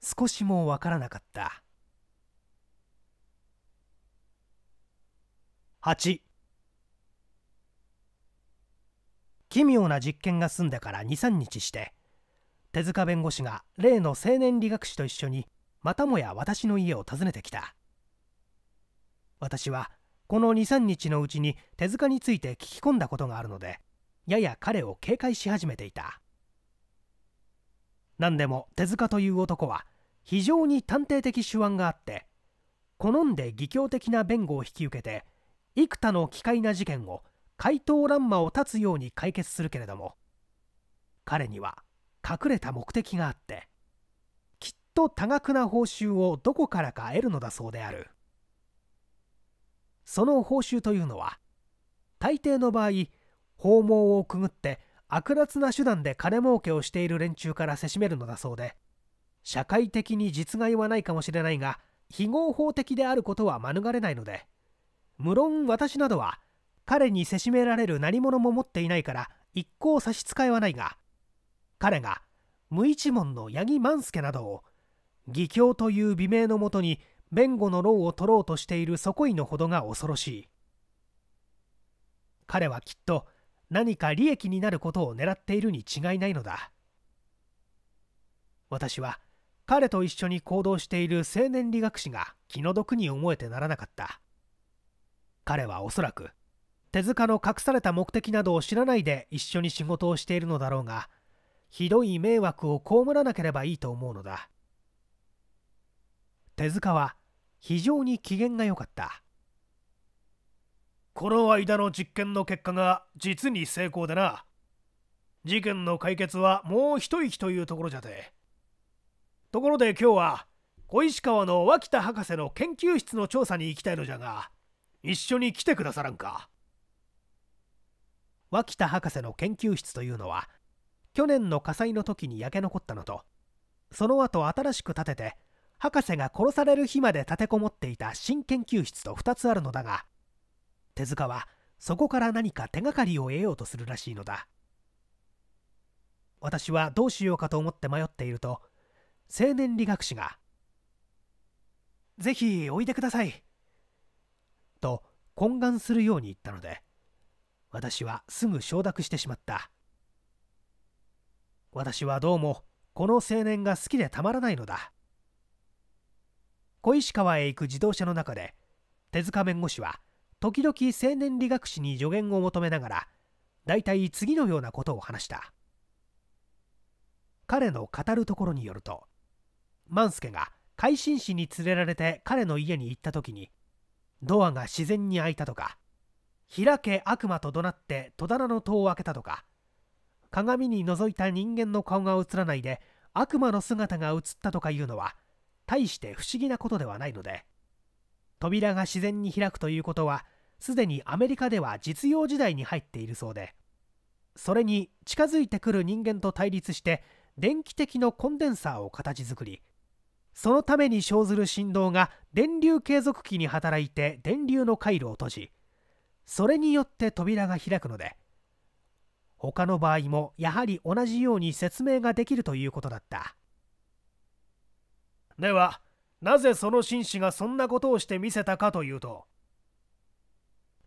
少しもわからなかった8奇妙な実験が済んでから23日して手塚弁護士が例の青年理学士と一緒にまたもや私の家を訪ねてきた私はこの23日のうちに手塚について聞き込んだことがあるのでやや彼を警戒し始めていた何でも手塚という男は非常に探偵的手腕があって好んで義教的な弁護を引き受けて幾多の奇怪な事件を怪盗ンマを断つように解決するけれども彼には隠れた目的があってきっと多額な報酬をどこからか得るのだそうであるその報酬というのは大抵の場合訪問をくぐって悪辣な手段で金儲けをしている連中からせしめるのだそうで社会的に実害はないかもしれないが非合法的であることは免れないので無論私などは彼にせしめられる何者も持っていないから一向差し支えはないが彼が無一文の八木万助などを義教という美名のもとに弁護の労を取ろうとしている底意のほどが恐ろしい彼はきっと何か利益になることを狙っているに違いないのだ私は彼と一緒に行動している青年理学士が気の毒に思えてならなかった彼はおそらく手塚の隠された目的などを知らないで一緒に仕事をしているのだろうがひどい迷惑を被らなければいいと思うのだ手塚は非常に機嫌が良かったこの間の実験の結果が実に成功でな事件の解決はもう一息というところじゃてところで今日は小石川の脇田博士の研究室の調査に行きたいのじゃが一緒に来てくださらんか脇田博士の研究室というのは去年の火災の時に焼け残ったのとその後新しく建てて博士が殺される日まで立てこもっていた新研究室と2つあるのだが手塚はそこから何か手がかりを得ようとするらしいのだ私はどうしようかと思って迷っていると青年理学士が「ぜひおいでください」と懇願するように言ったので私はすぐ承諾してしまった私はどうもこの青年が好きでたまらないのだ小石川へ行く自動車の中で手塚弁護士は時々青年理学士に助言を求めながら大体次のようなことを話した彼の語るところによると万助が海進士に連れられて彼の家に行った時にドアが自然に開いたとか開け悪魔と怒鳴って戸棚の戸を開けたとか鏡に覗いた人間の顔が映らないで悪魔の姿が映ったとかいうのは大して不思議なことではないので扉が自然に開くということはすでにアメリカでは実用時代に入っているそうでそれに近づいてくる人間と対立して電気的のコンデンサーを形作りそのために生ずる振動が電流継続器に働いて電流の回路を閉じそれによって扉が開くので他の場合もやはり同じように説明ができるということだったではなぜその紳士がそんなことをして見せたかというと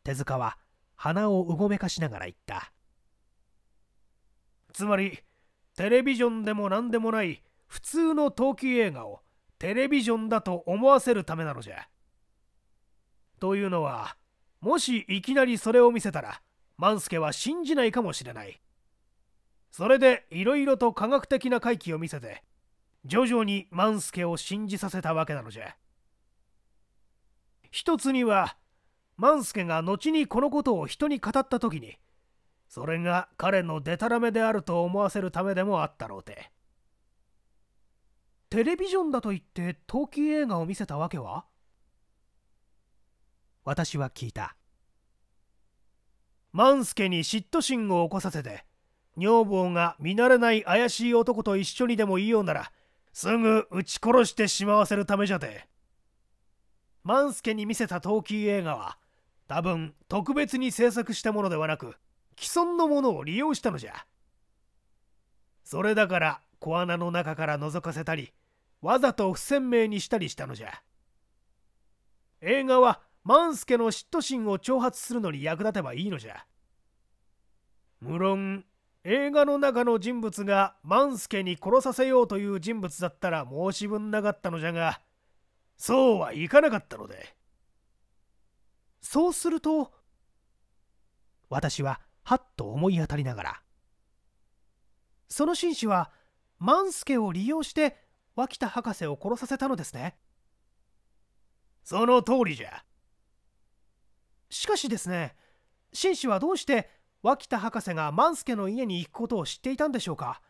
手塚は鼻をうごめかしながら言ったつまりテレビジョンでも何でもない普通の陶器映画をテレビジョンだと思わせるためなのじゃというのはもしいきなりそれを見せたら万助は信じないかもしれないそれでいろいろと科学的な回帰を見せて徐々に万助を信じさせたわけなのじゃ一つには万助が後にこのことを人に語った時にそれが彼のデタラメであると思わせるためでもあったろうてテレビジョンだと言って陶器映画を見せたわけは私は聞いた万助に嫉妬心を起こさせて女房が見慣れない怪しい男と一緒にでもいいようならすぐ撃ち殺してしまわせるためじゃで万助に見せたトーキー映画は多分特別に制作したものではなく既存のものを利用したのじゃそれだから小穴の中から覗かせたりわざと不鮮明にしたりしたのじゃ映画は万助の嫉妬心を挑発するのに役立てばいいのじゃ無論映画の中の人物が万助に殺させようという人物だったら申し分なかったのじゃがそうはいかなかったのでそうすると私ははっと思い当たりながらその紳士は万助を利用して脇田博士を殺させたのですねその通りじゃしかしですね紳士はどうして脇田博士が万助の家に行くことを知っていたんでしょうか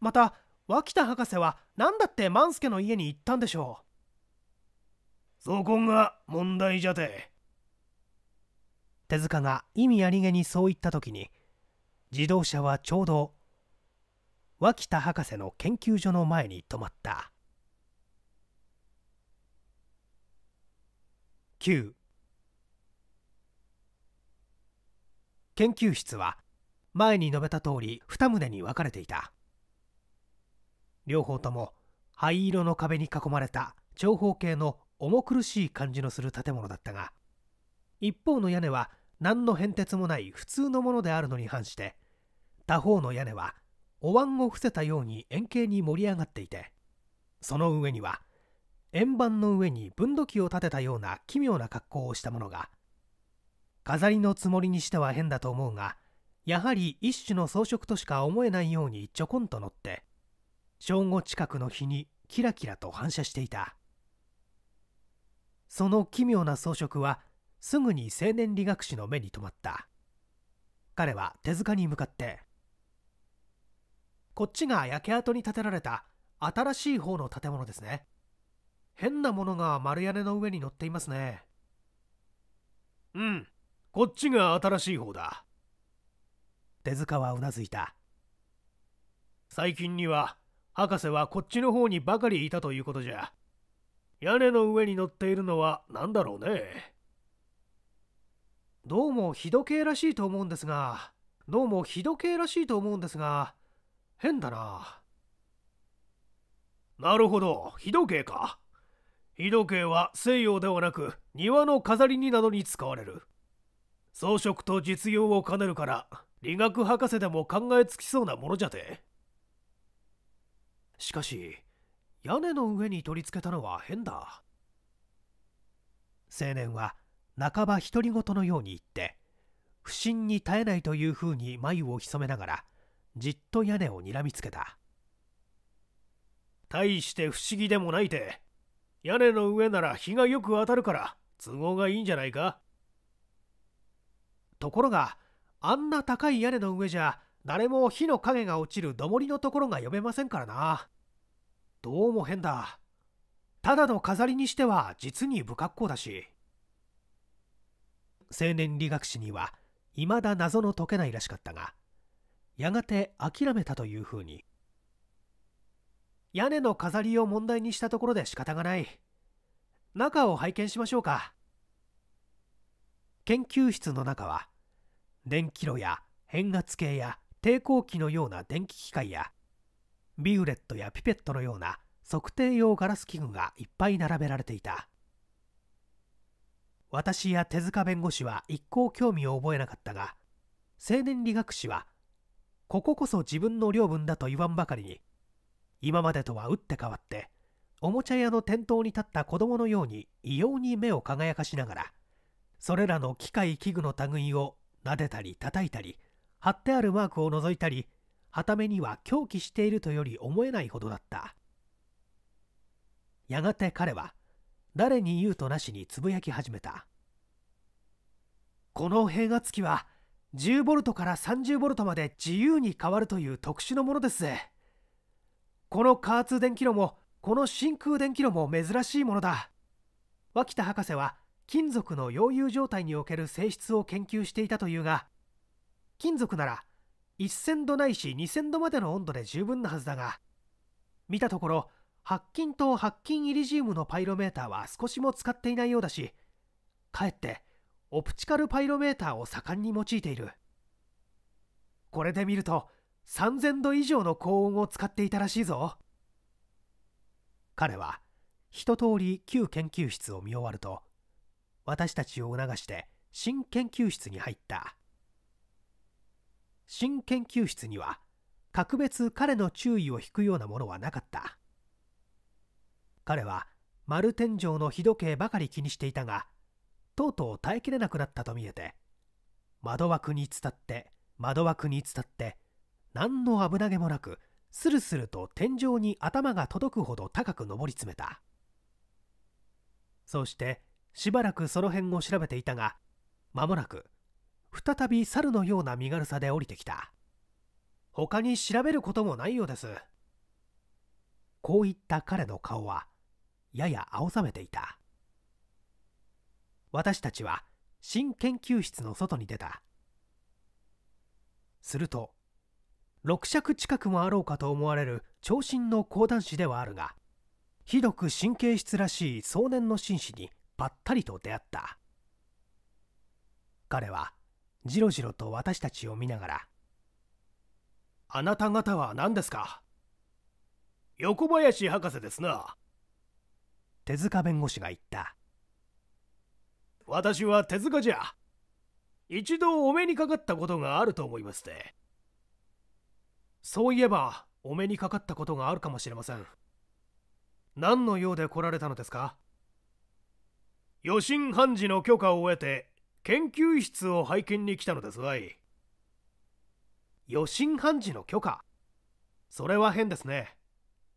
また脇田博士は何だって万助の家に行ったんでしょうそこが問題じゃて手塚が意味ありげにそう言った時に自動車はちょうど脇田博士の研究所の前に止まった9研究室は前に述べた通り2棟に分かれていた両方とも灰色の壁に囲まれた長方形の重苦しい感じのする建物だったが一方の屋根は何の変哲もない普通のものであるのに反して他方の屋根はお椀を伏せたように円形に盛り上がっていてその上には円盤の上に分度器を立てたような奇妙な格好をしたものが飾りのつもりにしては変だと思うがやはり一種の装飾としか思えないようにちょこんと乗って正午近くの日にキラキラと反射していたその奇妙な装飾はすぐに青年理学士の目に留まった彼は手塚に向かってこっちが焼け跡に建てられた新しい方の建物ですね変なものが丸屋根の上に乗っていますねうんこっちが新しい方だ手塚はうなずいた最近には博士はこっちの方にばかりいたということじゃ屋根の上に乗っているのは何だろうねどうも日時計らしいと思うんですがどうも日時計らしいと思うんですが変だななるほど日時計か日時計は西洋ではなく庭の飾りになどに使われる装飾と実用を兼ねるから理学博士でも考えつきそうなものじゃてしかし屋根の上に取り付けたのは変だ青年は半ば独り言のように言って不審に耐えないというふうに眉を潜めながらじっと屋根をにらみつけた大して不思議でもないて屋根の上なら日がよく当たるから都合がいいんじゃないかところがあんな高い屋根の上じゃ誰も火の影が落ちるどもりのところが読めませんからなどうも変だただの飾りにしては実に不格好だし青年理学士には未だ謎の解けないらしかったがやがて諦めたというふうに屋根の飾りを問題にしたところで仕方がない中を拝見しましょうか研究室の中は電気炉や変圧計や抵抗器のような電気機械やビューレットやピペットのような測定用ガラス器具がいっぱい並べられていた私や手塚弁護士は一向興味を覚えなかったが青年理学士はこここそ自分の領分だと言わんばかりに今までとは打って変わっておもちゃ屋の店頭に立った子供のように異様に目を輝かしながらそれらの機械器具の類を撫でたり叩いたり貼ってあるマークを除いたりはためには狂気しているとより思えないほどだったやがて彼は誰に言うとなしにつぶやき始めたこの平圧器は10ボルトから30ボルトまで自由に変わるという特殊なものですこの加圧電気炉もこの真空電気炉も珍しいものだ脇田博士は金属の溶融状態における性質を研究していたというが金属なら1000度ないし2000度までの温度で十分なはずだが見たところ白金と白金イリジウムのパイロメーターは少しも使っていないようだしかえってオプチカルパイロメーターを盛んに用いているこれで見ると3000度以上の高温を使っていたらしいぞ彼は一通り旧研究室を見終わると私たちを促して新研究室に入った新研究室には格別彼の注意を引くようなものはなかった彼は丸天井の日時計ばかり気にしていたがとうとう耐えきれなくなったと見えて窓枠に伝って窓枠に伝って何の危なげもなくスルスルと天井に頭が届くほど高く上り詰めたそしてしばらくその辺を調べていたが間もなく再び猿のような身軽さで降りてきた他に調べることもないようですこういった彼の顔はやや青ざめていた私たちは新研究室の外に出たすると6尺近くもあろうかと思われる長身の講談師ではあるがひどく神経質らしい壮年の紳士にばったりと出会った彼はじろじろと私たちを見ながら「あなた方は何ですか?」「横林博士ですな」手塚弁護士が言った「私は手塚じゃ一度お目にかかったことがあると思いますて、そういえばお目にかかったことがあるかもしれません何の用で来られたのですか余震判事の許可を得て研究室を拝見に来たのですわい余震判事の許可それは変ですね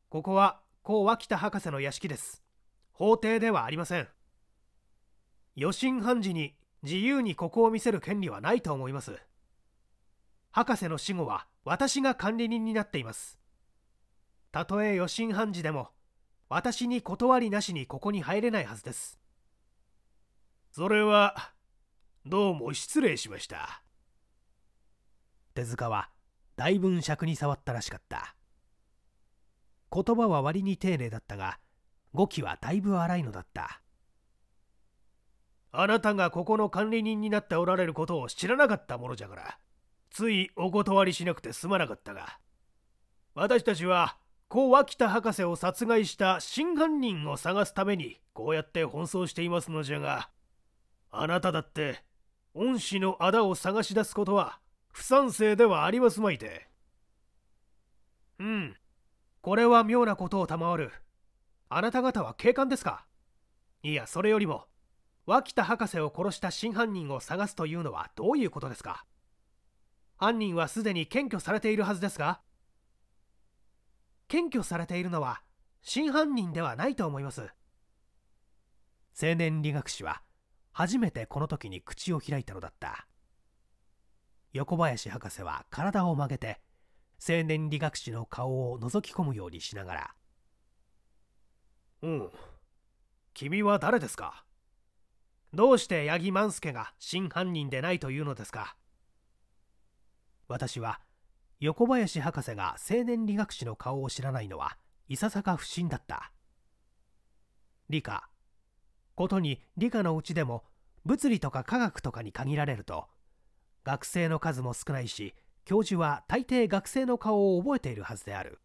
ここは高脇田博士の屋敷です法廷ではありません余震判事に自由にここを見せる権利はないと思います博士の死後は私が管理人になっていますたとえ余震判事でも私に断りなしにここに入れないはずですそれはどうも失礼しました手塚は大分尺に触ったらしかった言葉は割に丁寧だったが語気はだいぶ荒いのだったあなたがここの管理人になっておられることを知らなかったものじゃからついお断りしなくてすまなかったが私たちは故脇田博士を殺害した真犯人を探すためにこうやって奔走していますのじゃがあなただって恩師の仇を探し出すことは不賛成ではありますまいてうんこれは妙なことを賜るあなた方は警官ですかいやそれよりも脇田博士を殺した真犯人を探すというのはどういうことですか犯人はすでに検挙されているはずですが検挙されているのは真犯人ではないと思います青年理学士は初めてこの時に口を開いたのだった横林博士は体を曲げて青年理学士の顔を覗き込むようにしながら「うん君は誰ですかどうして八木万助が真犯人でないというのですか?」私は横林博士が青年理学士の顔を知らないのはいささか不審だった理科ことに理科のうちでも物理とか科学とかに限られると学生の数も少ないし教授は大抵学生の顔を覚えているはずである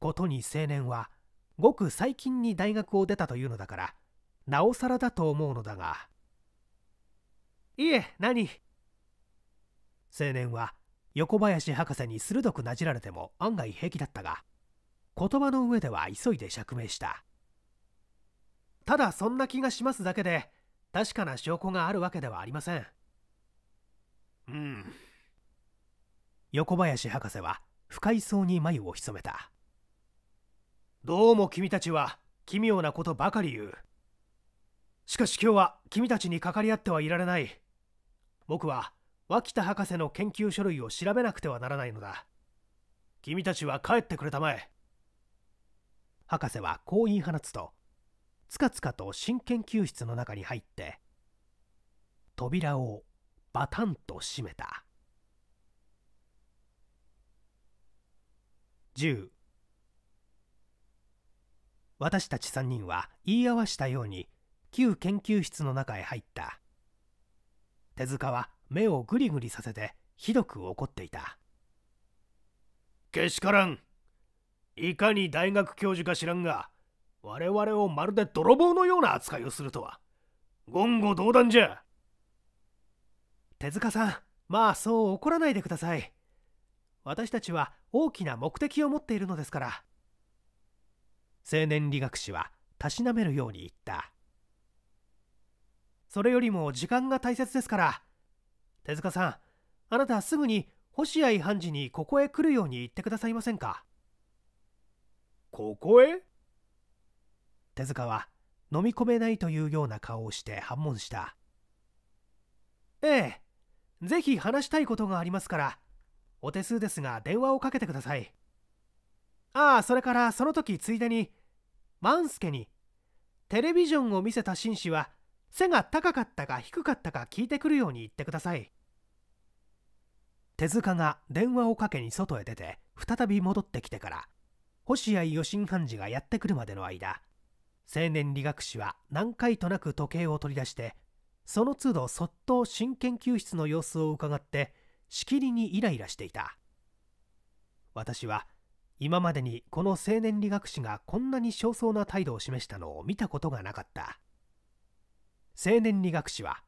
ことに青年はごく最近に大学を出たというのだからなおさらだと思うのだがいえ何青年は横林博士に鋭くなじられても案外平気だったが言葉の上では急いで釈明したただそんな気がしますだけで確かな証拠があるわけではありませんうん横林博士は不快そうに眉を潜めたどうも君たちは奇妙なことばかり言うしかし今日は君たちにかかり合ってはいられない僕は脇田博士の研究書類を調べなくてはならないのだ君たちは帰ってくれたまえ博士はこう言い放つとつかつかと新研究室の中に入って扉をバタンと閉めた10私たち3人は言い合わしたように旧研究室の中へ入った手塚は目をグリグリさせてひどく怒っていたけしからんいかに大学教授か知らんが我々をまるで泥棒のような扱いをするとは言語道断じゃ手塚さんまあそう怒らないでください私たちは大きな目的を持っているのですから青年理学士はたしなめるように言ったそれよりも時間が大切ですから手塚さんあなたすぐに星合判事にここへ来るように言ってくださいませんかここへ手塚は飲み込めないというような顔をして反問したええぜひ話したいことがありますからお手数ですが電話をかけてくださいああそれからその時ついでに万助にテレビジョンを見せた紳士は背が高かったか低かったか聞いてくるように言ってください手塚が電話をかけに外へ出て再び戻ってきてから星合義信判事がやってくるまでの間青年理学士は何回となく時計を取り出してその都度そっと新研究室の様子を伺ってしきりにイライラしていた私は今までにこの青年理学士がこんなに焦燥な態度を示したのを見たことがなかった青年理学士は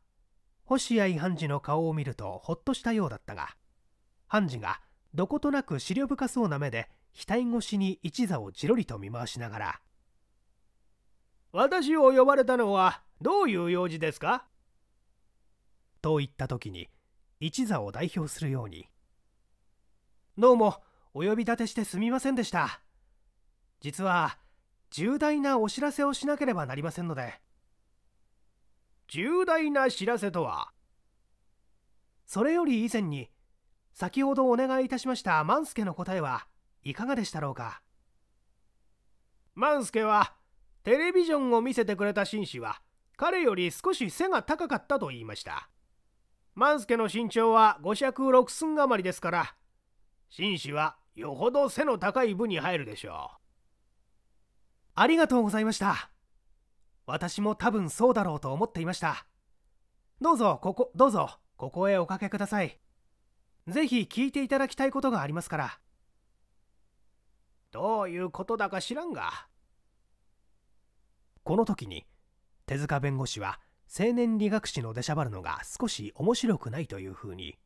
星違反時の顔を見るとほっとしたようだったが判事がどことなく思慮深そうな目で額越しに一座をじろりと見回しながら私を呼ばれたのはどういう用事ですかと言った時に一座を代表するように「どうもお呼び立てしてすみませんでした実は重大なお知らせをしなければなりませんので」重大な知らせとはそれより以前に先ほどお願いいたしました万助の答えはいかがでしたろうか万助はテレビジョンを見せてくれた紳士は彼より少し背が高かったと言いました万助の身長は5尺6寸余りですから紳士はよほど背の高い部に入るでしょうありがとうございました私も多分そうだろうと思っていましたどうぞここどうぞここへおかけくださいぜひ聞いていただきたいことがありますからどういうことだか知らんがこの時に手塚弁護士は青年理学士の出しゃばるのが少し面白くないというふうに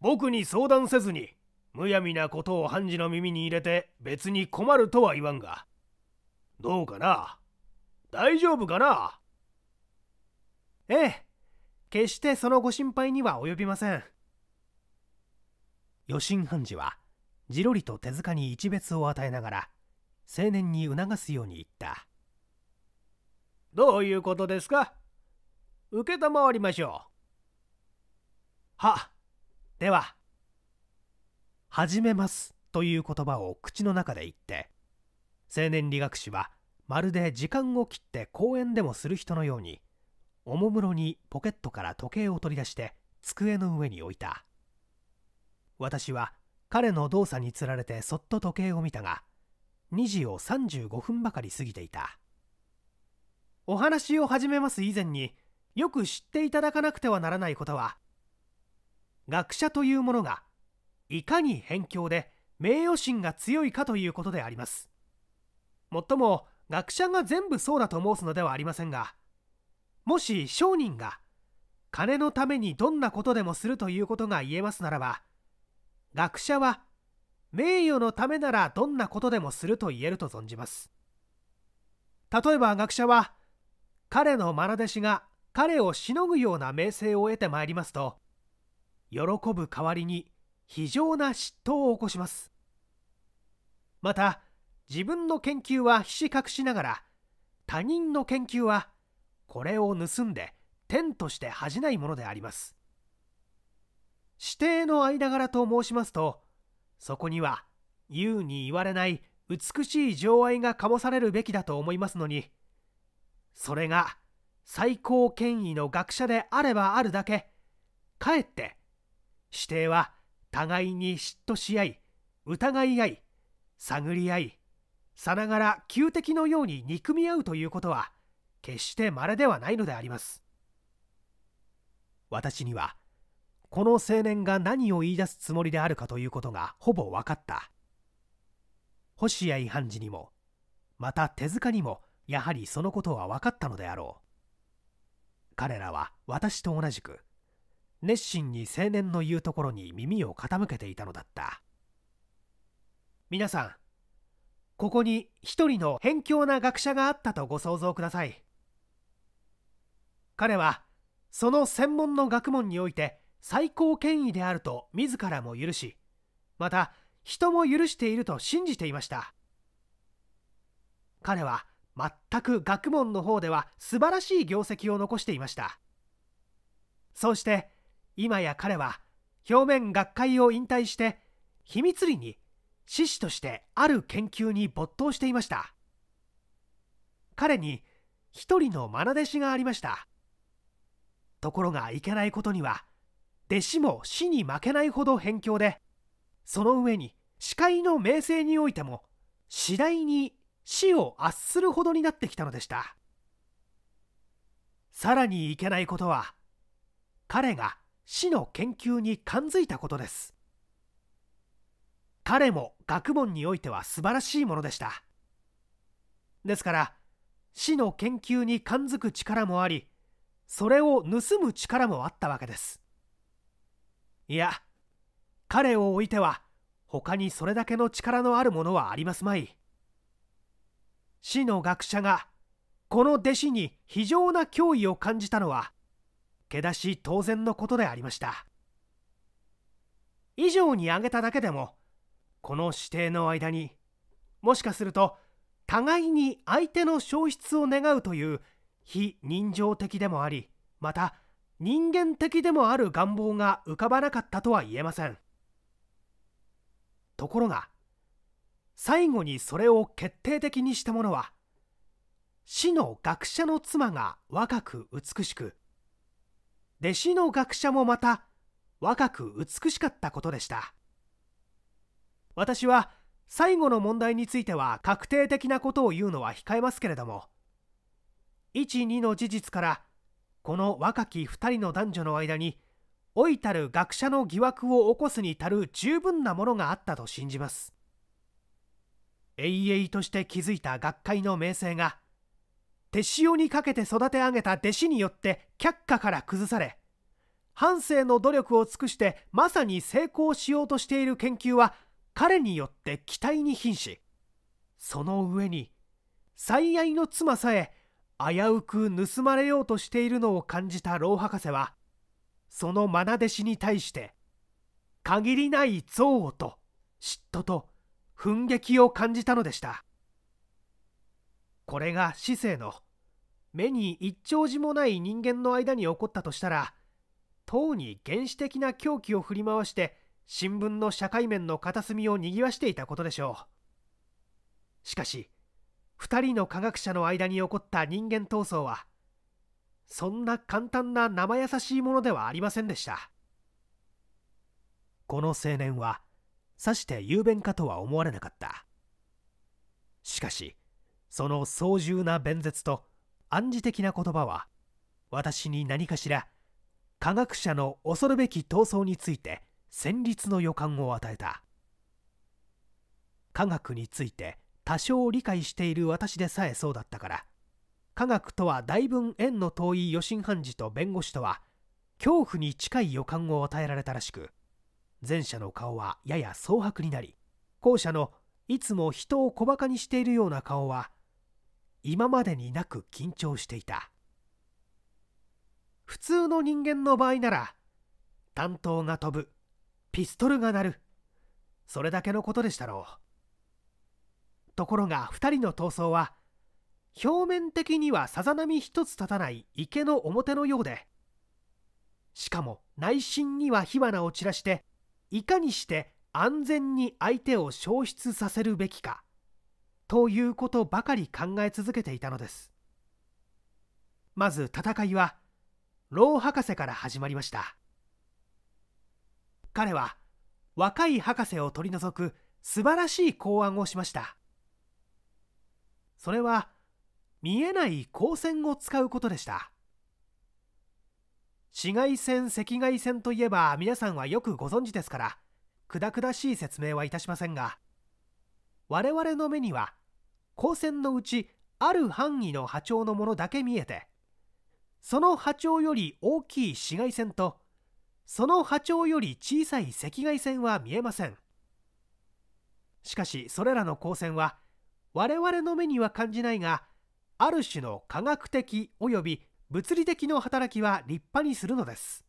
僕に相談せずにむやみなことを判事の耳に入れて別に困るとは言わんがどうかな大丈夫かなええ決してそのご心配には及びません余震判事はじろりと手塚に一別を与えながら青年に促すように言ったどういうことですか承りましょうはでは始めますという言葉を口の中で言って青年理学士はまるで時間を切って公園でもする人のようにおもむろにポケットから時計を取り出して机の上に置いた私は彼の動作につられてそっと時計を見たが2時を35分ばかり過ぎていたお話を始めます以前によく知っていただかなくてはならないことは学者というものがいかに偏境で名誉心が強いかということでありますもっとも学者が全部そうだと申すのではありませんがもし商人が金のためにどんなことでもするということが言えますならば学者は名誉のためならどんなことでもすると言えると存じます例えば学者は彼の愛弟子が彼をしのぐような名声を得てまいりますと喜ぶ代わりに非常な嫉妬を起こしますまた自分の研究はひし隠しながら他人の研究はこれを盗んで天として恥じないものであります指定の間柄と申しますとそこには言うに言われない美しい情愛が醸されるべきだと思いますのにそれが最高権威の学者であればあるだけかえって指定は互いに嫉妬し合い疑い合い探り合いさながら旧敵のように憎み合うということは決して稀ではないのであります私にはこの青年が何を言い出すつもりであるかということがほぼ分かった星違反時にもまた手塚にもやはりそのことは分かったのであろう彼らは私と同じく熱心に青年の言うところに耳を傾けていたのだった皆さんここに一人の偏境な学者があったとご想像ください彼はその専門の学問において最高権威であると自らも許しまた人も許していると信じていました彼は全く学問の方では素晴らしい業績を残していましたそうして今や彼は表面学会を引退して秘密裏に志士としてある研究に没頭していました彼に一人の愛弟子がありましたところがいけないことには弟子も死に負けないほど辺境でその上に司会の名声においても次第に死を圧するほどになってきたのでしたさらにいけないことは彼が死の研究に感づいたことです彼も学問においては素晴らしいものでしたですから死の研究に感づく力もありそれを盗む力もあったわけですいや彼を置いては他にそれだけの力のあるものはありますまい死の学者がこの弟子に非常な脅威を感じたのはけだし当然のことでありました以上に挙げただけでもこの指定の間にもしかすると互いに相手の消失を願うという非人情的でもありまた人間的でもある願望が浮かばなかったとは言えませんところが最後にそれを決定的にしたものは死の学者の妻が若く美しく弟子の学者もまた若く美しかったことでした私は最後の問題については確定的なことを言うのは控えますけれども12の事実から「この若き2人の男女の間に老いたる学者の疑惑を起こすに足る十分なものがあったと信じます永々として築いた学会の名声が手塩にかけて育て上げた弟子によって却下から崩され半生の努力を尽くしてまさに成功しようとしている研究は彼によって期待に瀕しその上に最愛の妻さえ危うく盗まれようとしているのを感じた老博士はその愛弟子に対して限りない憎悪と嫉妬と憤激を感じたのでしたこれが市政の目に一丁字もない人間の間に起こったとしたらとうに原始的な狂気を振り回して新聞の社会面の片隅を賑わしていたことでしょうしかし2人の科学者の間に起こった人間闘争はそんな簡単な生優しいものではありませんでしたこの青年はさして雄弁かとは思われなかったしかしその操縦な弁舌と暗示的な言葉は私に何かしら科学者の恐るべき闘争について戦慄の予感を与えた科学について多少理解している私でさえそうだったから科学とはだいぶ縁の遠い予診判事と弁護士とは恐怖に近い予感を与えられたらしく前者の顔はやや蒼白になり後者のいつも人を小バカにしているような顔は今までになく緊張していた普通の人間の場合なら担当が飛ぶピストルが鳴るそれだけのことでしたろうところが2人の闘争は表面的にはさざ波一つ立たない池の表のようでしかも内心には火花を散らしていかにして安全に相手を消失させるべきかということばかり考え続けていたのですまず戦いは老博士から始まりました彼は若い博士を取り除く素晴らしい考案をしましたそれは見えない光線を使うことでした紫外線赤外線といえば皆さんはよくご存知ですからくだくだしい説明はいたしませんが我々の目には光線のうちある範囲の波長のものだけ見えてその波長より大きい紫外線とその波長より小さい赤外線は見えませんしかしそれらの光線は我々の目には感じないがある種の科学的および物理的の働きは立派にするのです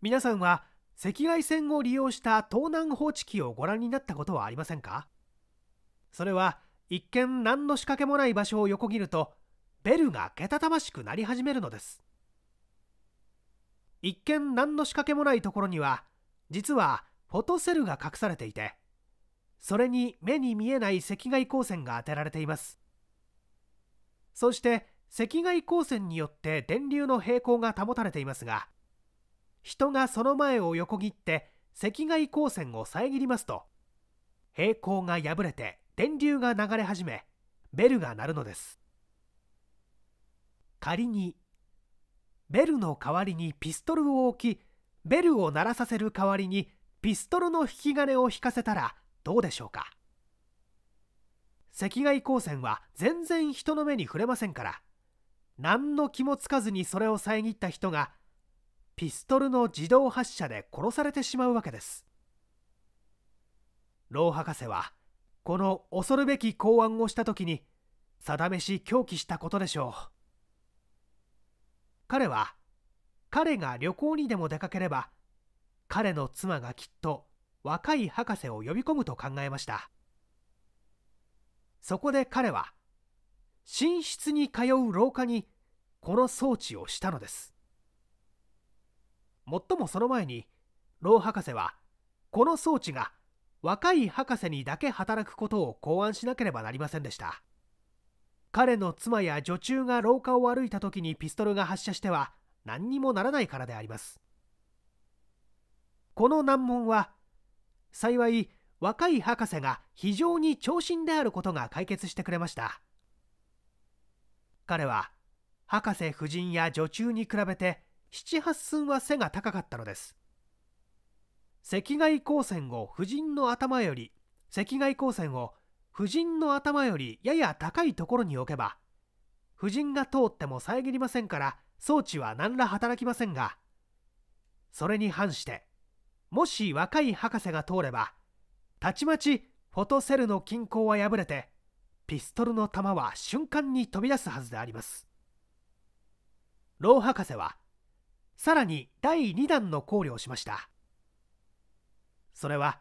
皆さんは赤外線を利用した盗難放置器をご覧になったことはありませんかそれは一見何の仕掛けもない場所を横切るとベルがけたたましくなり始めるのです一見何の仕掛けもないところには実はフォトセルが隠されていてそれに目に見えない赤外光線が当てられていますそして赤外光線によって電流の平行が保たれていますが人がその前を横切って赤外光線を遮りますと平行が破れて電流が流れ始めベルが鳴るのです仮にベルの代わりにピストルを置きベルを鳴らさせる代わりにピストルの引き金を引かせたらどうでしょうか赤外光線は全然人の目に触れませんから何の気もつかずにそれを遮った人がピストルの自動発射で殺されてしまうわけです老博士はこの恐るべき考案をした時に定めし狂気したことでしょう彼は彼が旅行にでも出かければ彼の妻がきっと若い博士を呼び込むと考えましたそこで彼は寝室に通う廊下にこの装置をしたのですもっともその前に老博士はこの装置が若い博士にだけ働くことを考案しなければなりませんでした彼の妻や女中が廊下を歩いた時にピストルが発射しては何にもならないからでありますこの難問は幸い若い博士が非常に長身であることが解決してくれました彼は博士夫人や女中に比べて七八寸は背が高かったのです赤外光線を夫人の頭より赤外光線を夫人の頭よりやや高いところに置けば夫人が通っても遮りませんから装置は何ら働きませんがそれに反してもし若い博士が通ればたちまちフォトセルの均衡は破れてピストルの弾は瞬間に飛び出すはずであります老博士はさらに第2弾の考慮をしましたそれは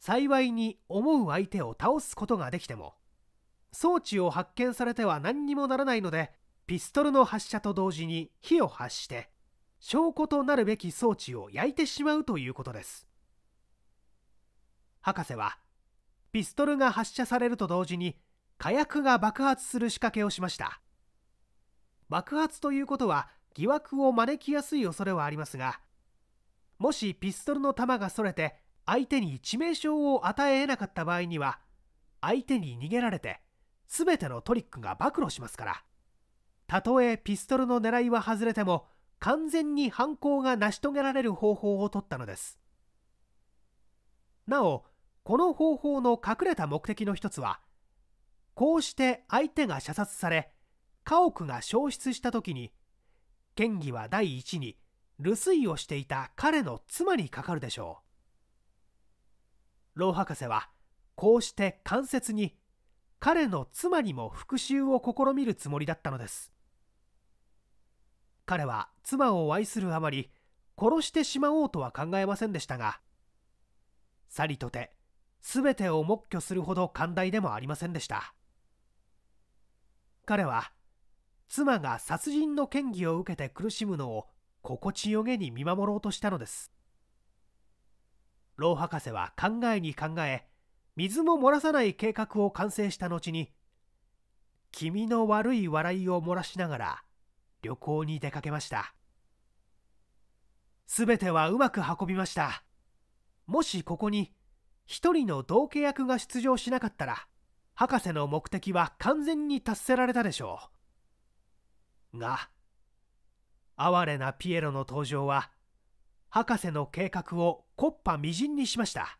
幸いに思う相手を倒すことができても装置を発見されては何にもならないのでピストルの発射と同時に火を発して証拠となるべき装置を焼いてしまうということです博士はピストルが発射されると同時に火薬が爆発する仕掛けをしました爆発ということは疑惑を招きやすい恐れはありますがもしピストルの弾がそれて相手に致命傷を与え得なかった場合には相手に逃げられて全てのトリックが暴露しますからたとえピストルの狙いは外れても完全に犯行が成し遂げられる方法を取ったのですなおこの方法の隠れた目的の一つはこうして相手が射殺され家屋が消失した時に嫌疑は第一に留守をしていた彼の妻にかかるでしょう老博士はこうして間接に彼の妻にも復讐を試みるつもりだったのです彼は妻を愛するあまり殺してしまおうとは考えませんでしたがさりとて全てを黙許するほど寛大でもありませんでした彼は妻が殺人の嫌疑を受けて苦しむのを心地よげに見守ろうとしたのです老博士は考えに考え水も漏らさない計画を完成した後に気味の悪い笑いを漏らしながら旅行に出かけましたすべてはうまく運びましたもしここに一人の同契役が出場しなかったら博士の目的は完全に達せられたでしょうが哀れなピエロの登場は博士の計画を木っ端みじんにしました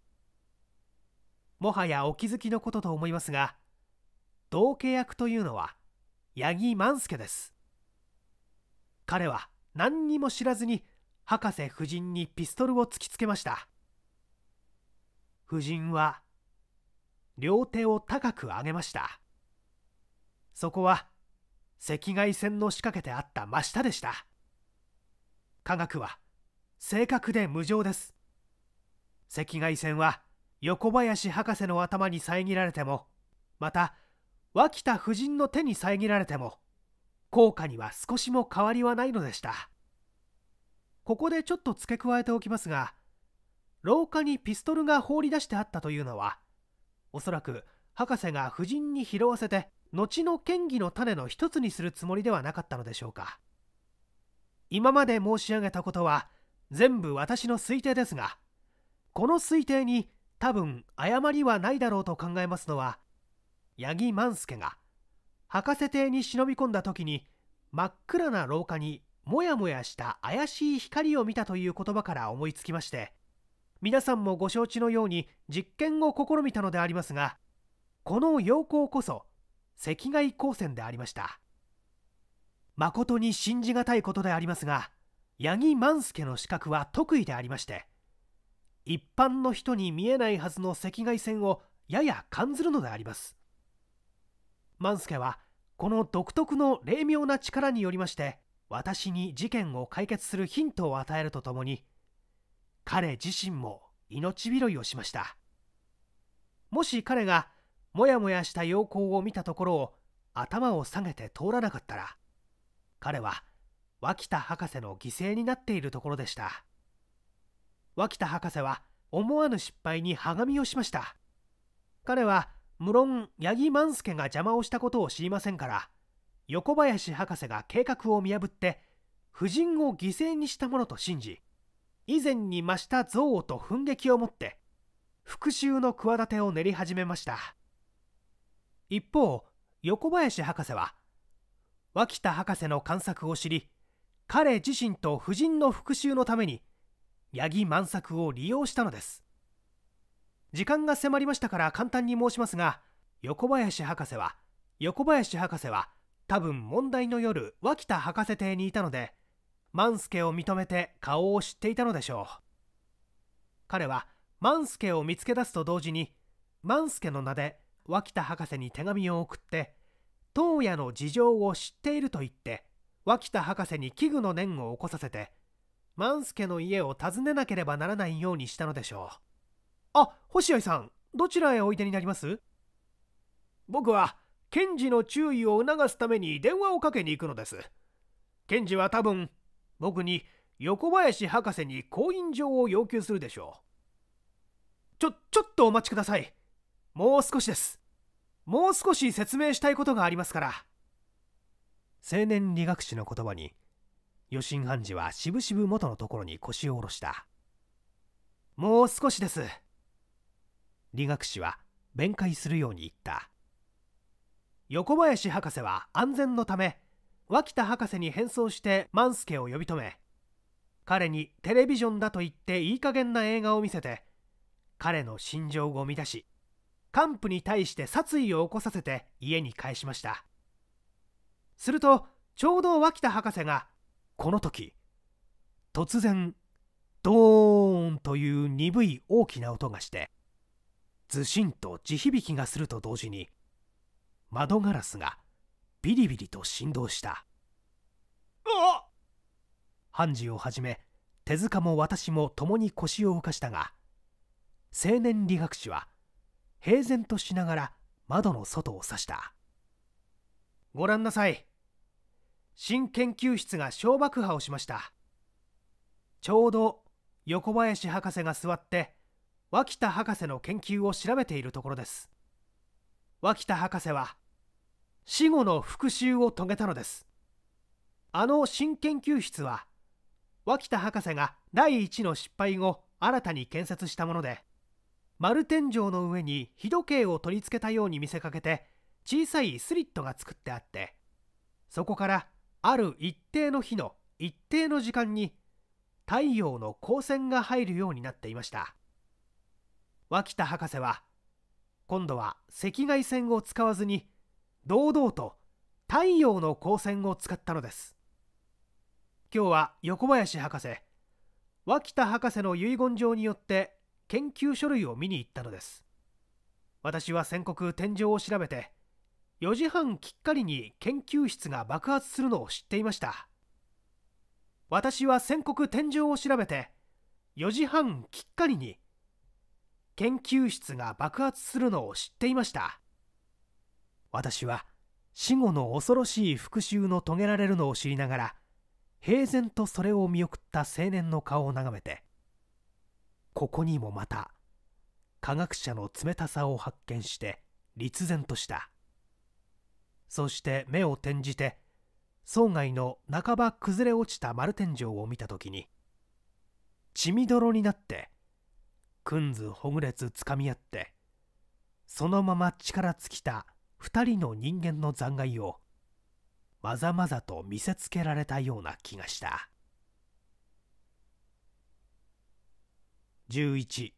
もはやお気づきのことと思いますが同契約というのは八木万助です彼は何にも知らずに博士夫人にピストルを突きつけました夫人は両手を高く上げましたそこは赤外線の仕掛けてあった真下でした科学は正確で無情です赤外線は横林博士の頭に遮られてもまた脇田夫人の手に遮られても効果には少しも変わりはないのでしたここでちょっと付け加えておきますが廊下にピストルが放り出してあったというのはおそらく博士が夫人に拾わせて後の嫌疑の種の一つにするつもりではなかったのでしょうか今まで申し上げたことは全部私の推定ですがこの推定に多分誤りはないだろうと考えますのは八木万助が博士邸に忍び込んだ時に真っ暗な廊下にもやもやした怪しい光を見たという言葉から思いつきまして皆さんもご承知のように実験を試みたのでありますがこの陽光こそ赤外光線でありました誠に信じがたいことでありますが八木万助の資格は得意でありまして一般の人に見えないはずの赤外線をやや感ずるのであります万助はこの独特の霊妙な力によりまして私に事件を解決するヒントを与えるとともに彼自身も命拾いをしましたもし彼がモヤモヤした陽光を見たところを頭を下げて通らなかったら彼は脇田博士の犠牲になっているところでした脇田博士は思わぬ失敗に歯がみをしました彼は無論八木万助が邪魔をしたことを知りませんから横林博士が計画を見破って夫人を犠牲にしたものと信じ以前に増した憎悪と憤激を持って復讐の企てを練り始めました一方横林博士は脇田博士の探索を知り彼自身と夫人の復讐のために八木万作を利用したのです時間が迫りましたから簡単に申しますが横林博士は横林博士は多分問題の夜脇田博士邸にいたので万助を認めて顔を知っていたのでしょう彼は万助を見つけ出すと同時に万助の名で脇田博士に手紙を送って当夜の事情を知っていると言って脇田博士に危惧の念を起こさせて万助の家を訪ねなければならないようにしたのでしょうあ、星合さん、どちらへおいでになります僕は、検事の注意を促すために電話をかけに行くのです。検事は多分、僕に横林博士に婚姻状を要求するでしょう。ちょ、ちょっとお待ちください。もう少しです。もう少し説明したいことがありますから。青年理学士の言葉に、余震判事はしぶしぶ元のところに腰を下ろした。もう少しです。理学士は弁解するように言った横林博士は安全のため脇田博士に変装して万助を呼び止め彼にテレビジョンだと言っていい加減な映画を見せて彼の心情を生み出し幹部に対して殺意を起こさせて家に帰しましたするとちょうど脇田博士がこの時突然ドーンという鈍い大きな音がしてずしんと地響きがすると同時に窓ガラスがビリビリと振動したあ判事をはじめ手塚も私も共に腰を動かしたが青年理学士は平然としながら窓の外を指したご覧なさい新研究室が小爆破をしましたちょうど横林博士が座って脇田博士の研究を調べているところです脇田博士は死後の復讐を遂げたのですあの新研究室は脇田博士が第1の失敗後新たに建設したもので丸天井の上に日時計を取り付けたように見せかけて小さいスリットが作ってあってそこからある一定の日の一定の時間に太陽の光線が入るようになっていました脇田博士は今度は赤外線を使わずに堂々と太陽の光線を使ったのです今日は横林博士脇田博士の遺言状によって研究書類を見に行ったのです私は宣告天井を調べて4時半きっかりに研究室が爆発するのを知っていました私は宣告天井を調べて4時半きっかりに研究室が爆発するのを知っていました私は死後の恐ろしい復讐の遂げられるのを知りながら平然とそれを見送った青年の顔を眺めてここにもまた科学者の冷たさを発見して立然としたそして目を転じて村外の半ば崩れ落ちた丸天井を見た時に血みどろになってくんずほぐれつつかみ合ってそのまま力尽きた2人の人間の残骸をまざまざと見せつけられたような気がした11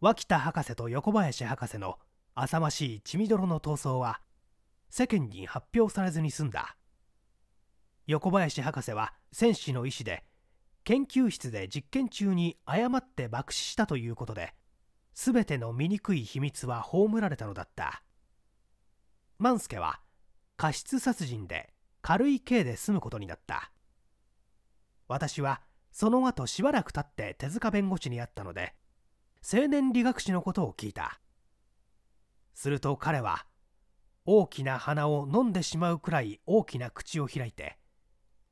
脇田博士と横林博士の浅ましい血みどろの闘争は世間に発表されずに済んだ横林博士は戦士の意志で研究室で実験中に誤って爆死したということで全ての醜い秘密は葬られたのだった万助は過失殺人で軽い刑で済むことになった私はその後しばらく経って手塚弁護士に会ったので青年理学士のことを聞いたすると彼は大きな鼻を飲んでしまうくらい大きな口を開いて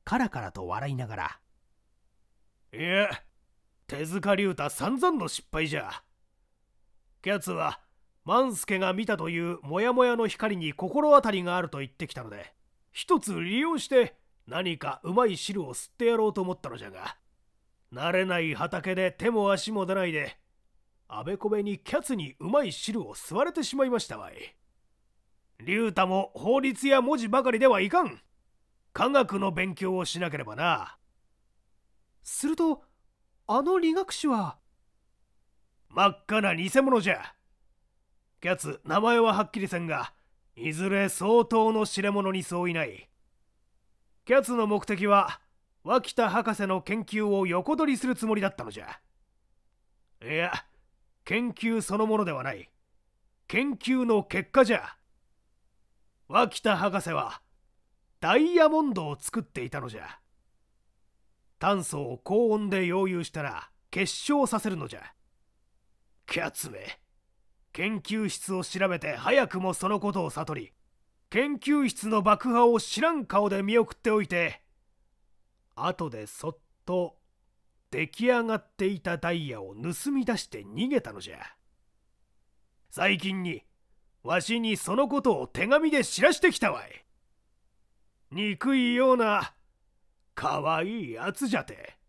カラカラと笑いながらいえ手塚龍太散々の失敗じゃキャツは万助が見たというモヤモヤの光に心当たりがあると言ってきたので一つ利用して何かうまい汁を吸ってやろうと思ったのじゃが慣れない畑で手も足も出ないであべこべにキャツにうまい汁を吸われてしまいましたわい竜太も法律や文字ばかりではいかん科学の勉強をしなければなするとあの理学士は真っ赤な偽物じゃキャツ名前ははっきりせんがいずれ相当の知れ者に相違ないキャツの目的は脇田博士の研究を横取りするつもりだったのじゃいや研究そのものではない研究の結果じゃ脇田博士はダイヤモンドを作っていたのじゃ炭素を高温で溶融したら結晶させるのじゃキャツめ研究室を調べて早くもそのことを悟り研究室の爆破を知らん顔で見送っておいて後でそっと出来上がっていたダイヤを盗み出して逃げたのじゃ最近にわしにそのことを手紙で知らしてきたわい憎いようなかわいいやつじゃて。